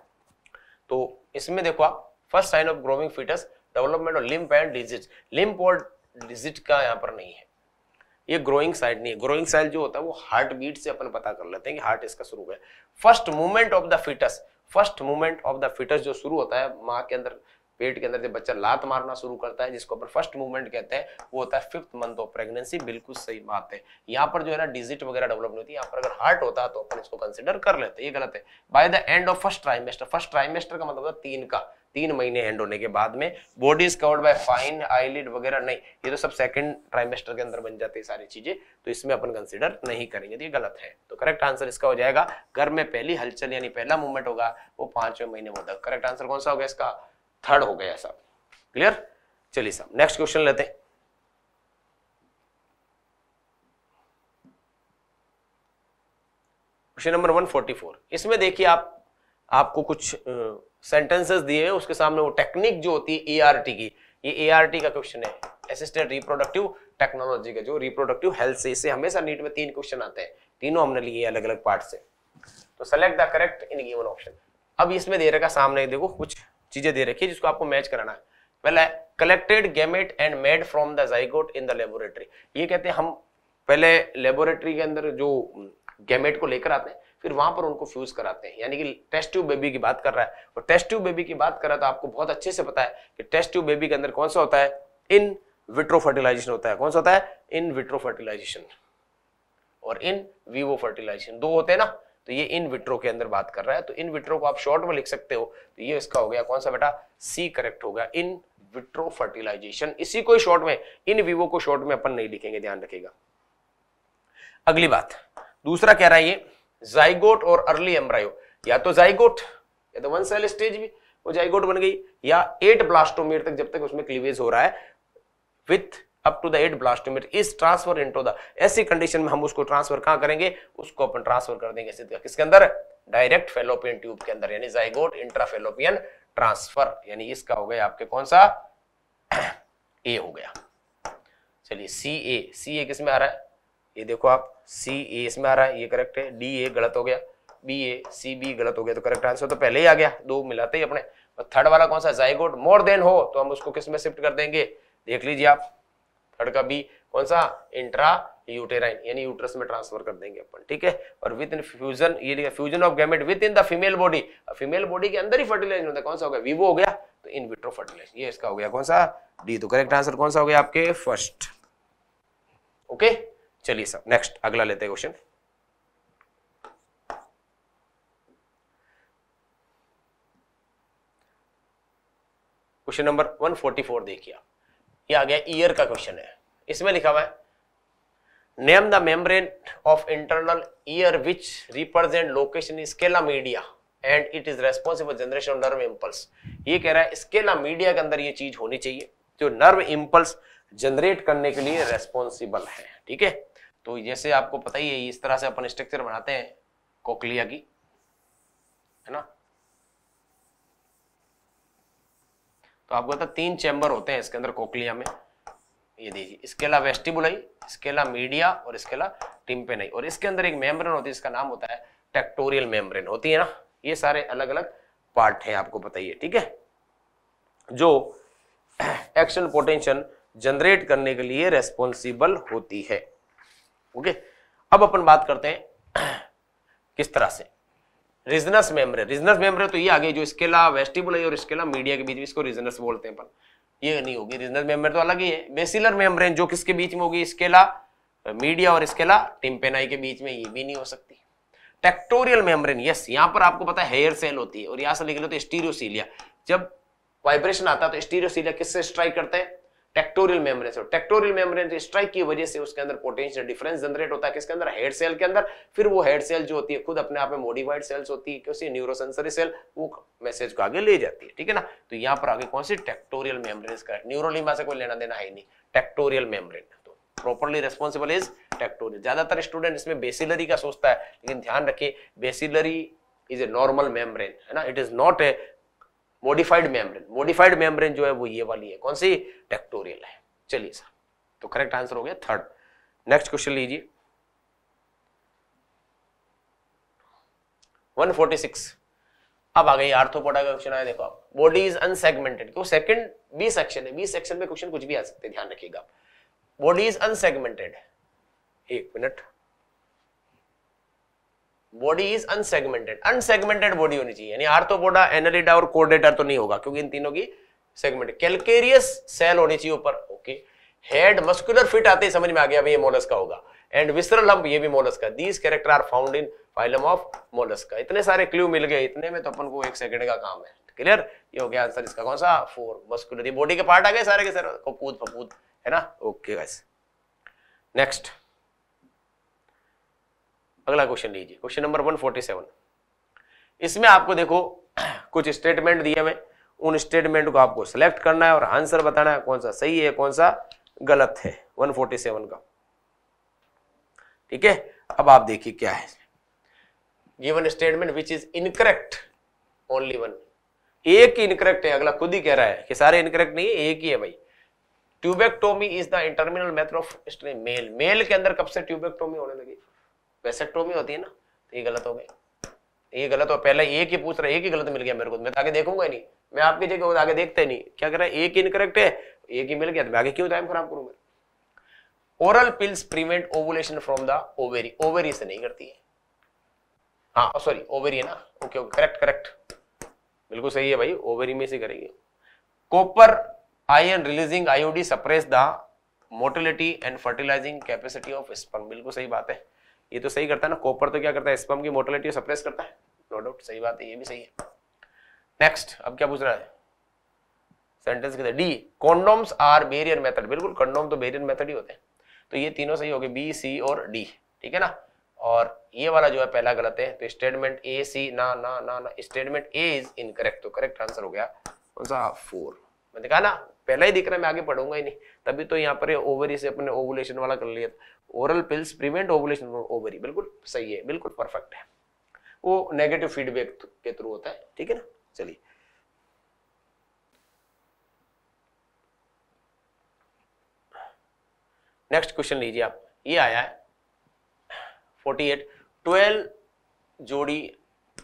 तो इसमें देखो आप first sign of growing foetus development of limb and digit limb और डिजिट का यहाँ पर नहीं है ये ग्रोइंग साइड नहीं है ग्रोइंग साइड जो होता है वो हार्ट बीट से अपन पता कर लेते हैं कि हार्ट इसका शुरू है first movement of the foetus first movement of the foetus जो शुरू होता है माँ के अंदर पेट के अंदर जब बच्चा लात मारना शुरू करता है जिसको अपन फर्स्ट मूवमेंट कहते हैं वो होता है फिफ्थ मंथ ऑफ प्रेगनेंसी बिल्कुल सही बात है यहाँ पर जो है ना डिजिट वगैरह डेवलप नहीं होती यहाँ पर अगर हार्ट होता तो अपन इसको कंसिडर कर लेते ये गलत है by the end of first trimester first trimester का मतलब होता तीन का तीन महीने एंड होने के बाद में body is covered by fine eyelid वगैरह नहीं ये तो सब सेकंड ट्राइमेस्टर के अंदर बन जाते हैं सारी चीजें तो इसमें अपन कंसिडर नहीं करेंगे तो ये गलत है तो करेक्ट आंसर इसका हो जाएगा घर में पहली हलचल यानी पहला मूवमेंट होगा वो पांचवें महीने में होगा करेक्ट आंसर कौन सा हो गया इसका थर्ड हो गया सब क्लियर चलिए साहब नेक्स्ट क्वेश्चन लेते हैं क्वेश्चन नंबर 144 इसमें देखिए आप आपको कुछ सेंटेंसेस दिए हैं उसके सामने वो टेक्निक जो होती है एआरटी e की ये एआरटी e का क्वेश्चन है असिस्टेड रिप्रोडक्टिव टेक्नोलॉजी का जो रिप्रोडक्टिव हेल्थ से इससे हमेशा नीट में तीन क्वेश्चन आते हैं तीनों हमने लिए अलग अलग पार्ट से तो select the correct in given option अब इसमें दे रखा सामने देखो कुछ चीजें दे रखी है जिसको आपको मैच कराना है पहला collected gamete and made from the zygote in the laboratory ये कहते हैं हम पहले लेबोरेटरी के अंदर जो गेमेट को लेकर आते हैं फिर वहां पर उनको फ्यूज कराते हैं यानी कि टेस्ट ट्यूब बेबी की बात कर रहा है और टेस्ट ट्यूब बेबी की बात कर रहा है तो आपको बहुत अच्छे से पता है कि टेस्ट ट्यूब बेबी के अंदर कौन सा होता है इन विट्रो फर्टिलाइजेशन होता है कौन सा होता है इन विट्रो फर्टिलाइजेशन और इन वीवो फर्टिलाइजेशन दो होते हैं ना तो ये इन विट्रो के अंदर बात कर रहा है तो इन विट्रो को आप शॉर्ट में लिख सकते हो तो ये इसका हो गया कौन सा बेटा सी करेक्ट हो गया इन विट्रो फर्टिलाइजेशन इसी को शॉर्ट में इन वीवो को शॉर्ट में अपन नहीं लिखेंगे ध्यान रखेगा अगली बात दूसरा कह रहा है ये जाइगोट और अर्ली एम्ब्रायो या तो जाइगोट या तो वन सेल स्टेज भी वो जाइगोट बन गई या एट ब्लास्टोमीर तक जब तक उसमें क्लीवेज हो रहा है with up to the eight blastomere is transfer into the ऐसी कंडीशन में हम उसको ट्रांसफर कहां करेंगे उसको अपन ट्रांसफर कर देंगे सिद्ध किसके अंदर डायरेक्ट फेलोपियन ट्यूब के अंदर यानी जाइगोट इंट्राफेलोपियन ट्रांसफर यानी इसका हो गया आपके कौन सा ए *clears throat* हो गया चलिए सी ए सी ए किस में आ रहा है ये देखो आप सी ए इसमें आ रहा है ये करेक्ट है डी ए गलत हो गया बी ए सी बी गलत हो गया तो करेक्ट आंसर तो पहले ही आ गया दो मिलाते ही अपने थर्ड वाला कौन सा जाइगोट मोर देन हो तो हम उसको किस में शिफ्ट कर देंगे देख लीजिए आप थर्ड का बी कौन सा इंट्रा यूटेराइन यानी यूट्रस में ट्रांसफर कर देंगे अपन ठीक है और विद इन फ्यूजन ये लिखा fusion of gamete within the female body female body के अंदर ही फर्टिलाइजेशन होता है कौन सा हो गया वीवो हो गया तो इन विट्रो फर्टिलाइजेशन ये इसका हो गया कौन सा डी तो करेक्ट आंसर कौन सा हो गया आपके फर्स्ट ओके okay? चलिए सर नेक्स्ट अगला लेते हैं क्वेश्चन क्वेश्चन नंबर 144 देखिए ये आ गया ईयर का क्वेश्चन है इसमें लिखा हुआ है name the membrane of internal ear which represent location in scala media and it is responsible generation of nerve impulse ये कह रहा है स्केला मीडिया के अंदर ये चीज होनी चाहिए जो नर्व इम्पल्स जनरेट करने के लिए रेस्पॉन्सिबल है ठीक है तो जैसे आपको पता ही है इस तरह से अपन स्ट्रक्चर बनाते हैं कोकलिया की है ना तो आपको पता तीन चैम्बर होते हैं इसके अंदर कोकलिया में ये देखिए स्केला इसके अला मीडिया और इसके अला टिम्पेनाई और इसके अंदर एक मेम्ब्रेन होती है इसका नाम होता है टेक्टोरियल मेम्ब्रेन होती है ना ये सारे अलग अलग पार्ट हैं आपको बताइए ठीक है जो एक्शन पोटेंशियल जनरेट करने के लिए रेस्पॉन्सिबल होती है ओके अब अपन बात करते हैं *clears throat* किस तरह से रिजनस मेमरे रिजनस मेमरे तो ये आगे गई जो स्केला वेस्टिबुल और स्केला मीडिया के बीच में इसको रिजनस बोलते हैं अपन ये नहीं होगी रिजनस मेमरे तो अलग ही है बेसिलर मेम्ब्रेन जो किसके बीच में होगी स्केला मीडिया और स्केला टिम्पेनाई के बीच में ये भी नहीं हो सकती टेक्टोरियल मेम्ब्रेन यस यहाँ पर आपको पता है हेयर सेल होती है और यहाँ से निकले तो स्टीरियोसीलिया जब वाइब्रेशन आता है तो स्टीरियोसीलिया किससे स्ट्राइक करते हैं टेक्टोरियल मेम्ब्रेन से टेक्टोरियल मेम्ब्रेन से स्ट्राइक की वजह से उसके अंदर पोटेंशियल डिफरेंस जनरेट होता है किसके अंदर हेड सेल के अंदर फिर वो हेड सेल जो होती है खुद अपने आप में मॉडिफाइड सेल्स होती है क्योंकि न्यूरोसेंसरी सेल वो मैसेज को आगे ले जाती है ठीक है ना तो यहाँ पर आगे कौन सी टेक्टोरियल मेम्ब्रेन का न्यूरोलिमा से कोई लेना देना है नहीं टेक्टोरियल मेम्ब्रेन तो प्रॉपरली रेस्पॉन्सिबल इज टेक्टोरियल ज्यादातर स्टूडेंट इसमें बेसिलरी का सोचता है लेकिन ध्यान रखिए basilar is a normal membrane है ना it is not a modified membrane modified membrane जो है वो ये वाली है कौन सी टेक्टोरियल है चलिए सर तो करेक्ट आंसर हो गया थर्ड नेक्स्ट क्वेश्चन लीजिए 146 अब आ गई आर्थोपोडा का क्वेश्चन आया देखो आप बॉडी इज अनसेगमेंटेड क्यों सेकंड बी सेक्शन है बी सेक्शन में क्वेश्चन कुछ भी आ सकते हैं ध्यान रखिएगा बॉडी इज अनसेगमेंटेड एक minute body is unsegmented unsegmented body होनी चाहिए यानी आर्थोपोडा तो एनलिडा और कोर्डेटर तो नहीं होगा क्योंकि इन तीनों की सेगमेंट कैलकेरियस सेल होनी चाहिए ऊपर ओके हेड मस्कुलर फिट आते ही समझ में आ गया भाई ये मोलस का होगा एंड विसरल हम्प ये भी मोलस का these characters are found in phylum of mollusc का इतने सारे क्ल्यू मिल गए इतने में तो अपन को एक सेकंड का काम है क्लियर ये हो गया आंसर इसका कौन सा फोर मस्कुलर ये बॉडी के पार्ट आ गए सारे के सारे कपूत फपूत है ना ओके गाइस नेक्स्ट अगला क्वेश्चन लीजिए क्वेश्चन नंबर 147 इसमें आपको देखो *clears throat* कुछ स्टेटमेंट दिए हुए उन स्टेटमेंट को आपको सिलेक्ट करना है और आंसर बताना है कौन सा सही है कौन सा गलत है 147 का ठीक है अब आप देखिए क्या है given statement which is incorrect only one एक ही इनकरेक्ट है अगला खुद ही कह रहा है कि सारे इनकरेक्ट नहीं है एक ही है भाई tubectomy is the terminal method of stream male male के अंदर कब से ट्यूबेक्टोमी होने लगी वेसेक्टोमी तो होती है ना तो ये गलत हो गई ये गलत हो पहले एक ही पूछ रहा है एक ही गलत मिल गया मेरे को तो मैं तो आगे देखूंगा नहीं मैं आपकी जगह आगे देखते नहीं क्या कर रहा है एक इनकरेक्ट है एक ही मिल गया तो मैं आगे क्यों टाइम खराब करूँ मैं oral pills prevent ovulation from the ovary ovary से नहीं करती है हाँ सॉरी oh, ओवेरी है ना ओके ओके करेक्ट करेक्ट बिल्कुल सही है भाई ओवेरी में से करेगी copper ion releasing IUD suppress the motility and fertilising capacity of sperm बिल्कुल सही बात है ये तो सही करता है ना कॉपर तो क्या करता है स्पम की मोटलिटी सप्रेस करता है नो डाउट सही बात है ये भी सही है नेक्स्ट अब क्या पूछ रहा है सेंटेंस के D condoms are barrier method बिल्कुल कॉन्डोम तो बेरियर मेथड ही होते हैं तो ये तीनों सही हो गए बी सी और डी ठीक है ना और ये वाला जो है पहला गलत है तो स्टेटमेंट ए सी ना ना ना ना स्टेटमेंट ए इज इनकरेक्ट तो करेक्ट आंसर हो गया कौन सा फोर मैंने कहा ना पहला ही दिख रहा है मैं आगे पढ़ूंगा ही नहीं तभी तो यहाँ पर ओवरी से अपने ओवुलेशन वाला कर लिया oral pills prevent ovulation ovary बिल्कुल सही है बिल्कुल परफेक्ट है वो नेगेटिव फीडबैक के थ्रू होता है ठीक है ना चलिए नेक्स्ट क्वेश्चन लीजिए आप ये आया है 48 12 जोड़ी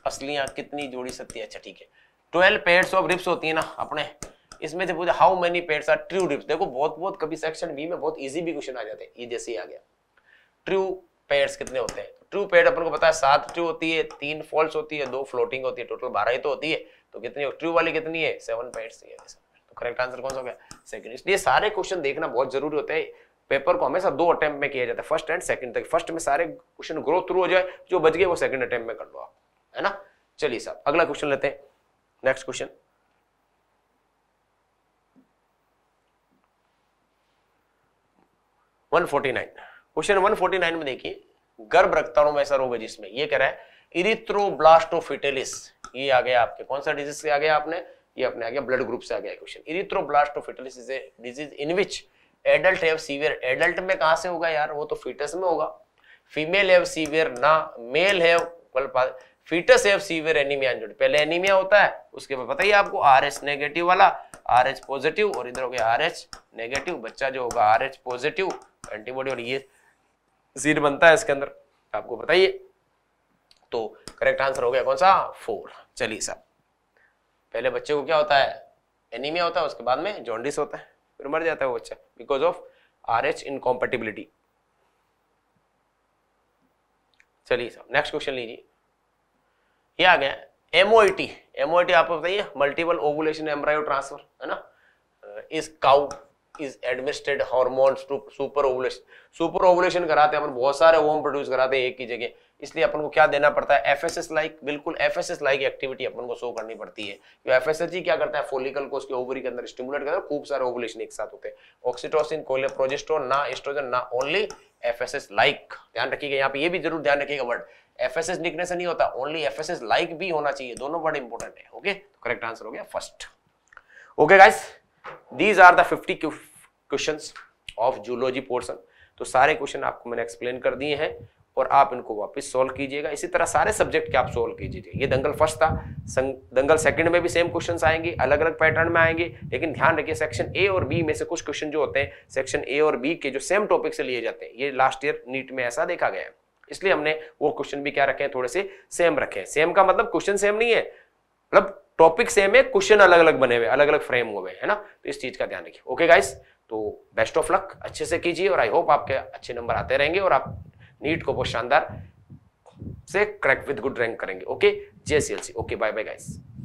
असलियां कितनी जोड़ी सत्य अच्छा ठीक है 12 पेयर्स ऑफ रिप्स होती है ना अपने इसमें से how many pairs are true रिप्स देखो बहुत बहुत कभी सेक्शन बी में बहुत इजी भी क्वेश्चन आ जाते हैं ये जैसे ही आ गया ट्रू पेड्स कितने होते हैं ट्रू पेड अपन को पता है सात ट्रू होती है तीन फॉल्स होती है दो फ्लोटिंग होती है टोटल बारह ही तो होती है तो कितनी ट्रू वाली कितनी है सेवन पेड्स है तो करेक्ट आंसर कौन सा हो गया सेकंड इसलिए सारे क्वेश्चन देखना बहुत जरूरी होता है पेपर को हमेशा दो अटेम्प्ट में किया जाता है फर्स्ट एंड सेकंड तक फर्स्ट में सारे क्वेश्चन ग्रो थ्रू हो जाए जो बच गए वो सेकंड अटेम्प्ट में कर लो आप है ना चलिए साहब अगला क्वेश्चन लेते हैं नेक्स्ट क्वेश्चन 149 क्वेश्चन 149 में देखिए गर्भ रक्तारों में ऐसा रोग है जिसमें ये कह रहा है इरिथ्रोब्लास्टोफिटेलिस ये आ गया आपके कौन सा डिजीज से आ गया आपने ये अपने आ गया ब्लड ग्रुप से आ गया question erythroblastosis fetalis is a disease in which adult have severe adult में कहां से होगा यार वो तो फीटस में होगा फीमेल हैव सीवियर ना male have foetus have severe anaemia इंजर्ड पहले एनीमिया होता है उसके बाद पता ही आपको आरएच नेगेटिव वाला आरएच पॉजिटिव और इधर हो गया आरएच नेगेटिव बच्चा जो होगा आरएच पॉजिटिव एंटीबॉडी और ये सीड बनता है इसके अंदर आपको बताइए तो करेक्ट आंसर हो गया कौन सा फोर चलिए सर पहले बच्चे को क्या होता है एनीमिया होता है उसके बाद में जॉन्डिस होता है फिर मर जाता है वो बच्चा because of R H incompatibility चलिए सर नेक्स्ट क्वेश्चन लीजिए ये आ गया एमओटी एमओटी आपको बताइए मल्टीपल ओवुलेशन एम्ब्रायो ट्रांसफर है ना इस cow is administered hormone superovulation superovulation कराते हैं अपन बहुत सारे ओम प्रोड्यूस कराते हैं एक ही जगह इसलिए अपन को क्या देना पड़ता है एफ एस एस लाइक बिल्कुल F S S like activity अपन को शो करनी पड़ती है क्यों एस जी क्या करता है फोलिकल को उसके ओवरी के अंदर स्टिमुलेट करता है खूब सारे ओवलेशन एक साथ होते हैं ऑक्सीटोसिन कोले प्रोजेस्ट्रोन ना एस्ट्रोजन ना only F S S like ध्यान रखिएगा यहाँ पे ये भी जरूर ध्यान रखिएगा वर्ड एफ एस एस लिखने से नहीं होता only F S S like भी होना चाहिए दोनों वर्ड इंपॉर्टेंट है ओके करेक्ट आंसर हो गया first okay guys these are the fifty question of zoology portion तो सारे क्वेश्चन आपको मैंने एक्सप्लेन कर दिए हैं और आप इनको वापस सॉल्व कीजिएगा इसी तरह सारे सब्जेक्ट के आप सॉल्व कीजिए ये दंगल फर्स्ट था दंगल सेकंड में भी सेम क्वेश्चंस आएंगे अलग अलग पैटर्न में आएंगे लेकिन ध्यान रखिए सेक्शन ए और बी में से कुछ क्वेश्चन जो होते हैं सेक्शन ए और बी के जो सेम टॉपिक से लिए जाते हैं ये लास्ट ईयर नीट में ऐसा देखा गया है इसलिए हमने वो क्वेश्चन भी क्या रखे हैं थोड़े से सेम रखे हैं सेम का मतलब क्वेश्चन सेम नहीं है मतलब टॉपिक सेम है क्वेश्चन अलग अलग बने हुए अलग अलग फ्रेम हुए है ना तो इस चीज का ध्यान रखिए ओके गाइस तो बेस्ट ऑफ लक अच्छे से कीजिए और आई होप आपके अच्छे नंबर आते रहेंगे और आप नीट को बहुत शानदार से क्रैक विद गुड रैंक करेंगे ओके जेसीएलसी ओके बाय बाय गाइस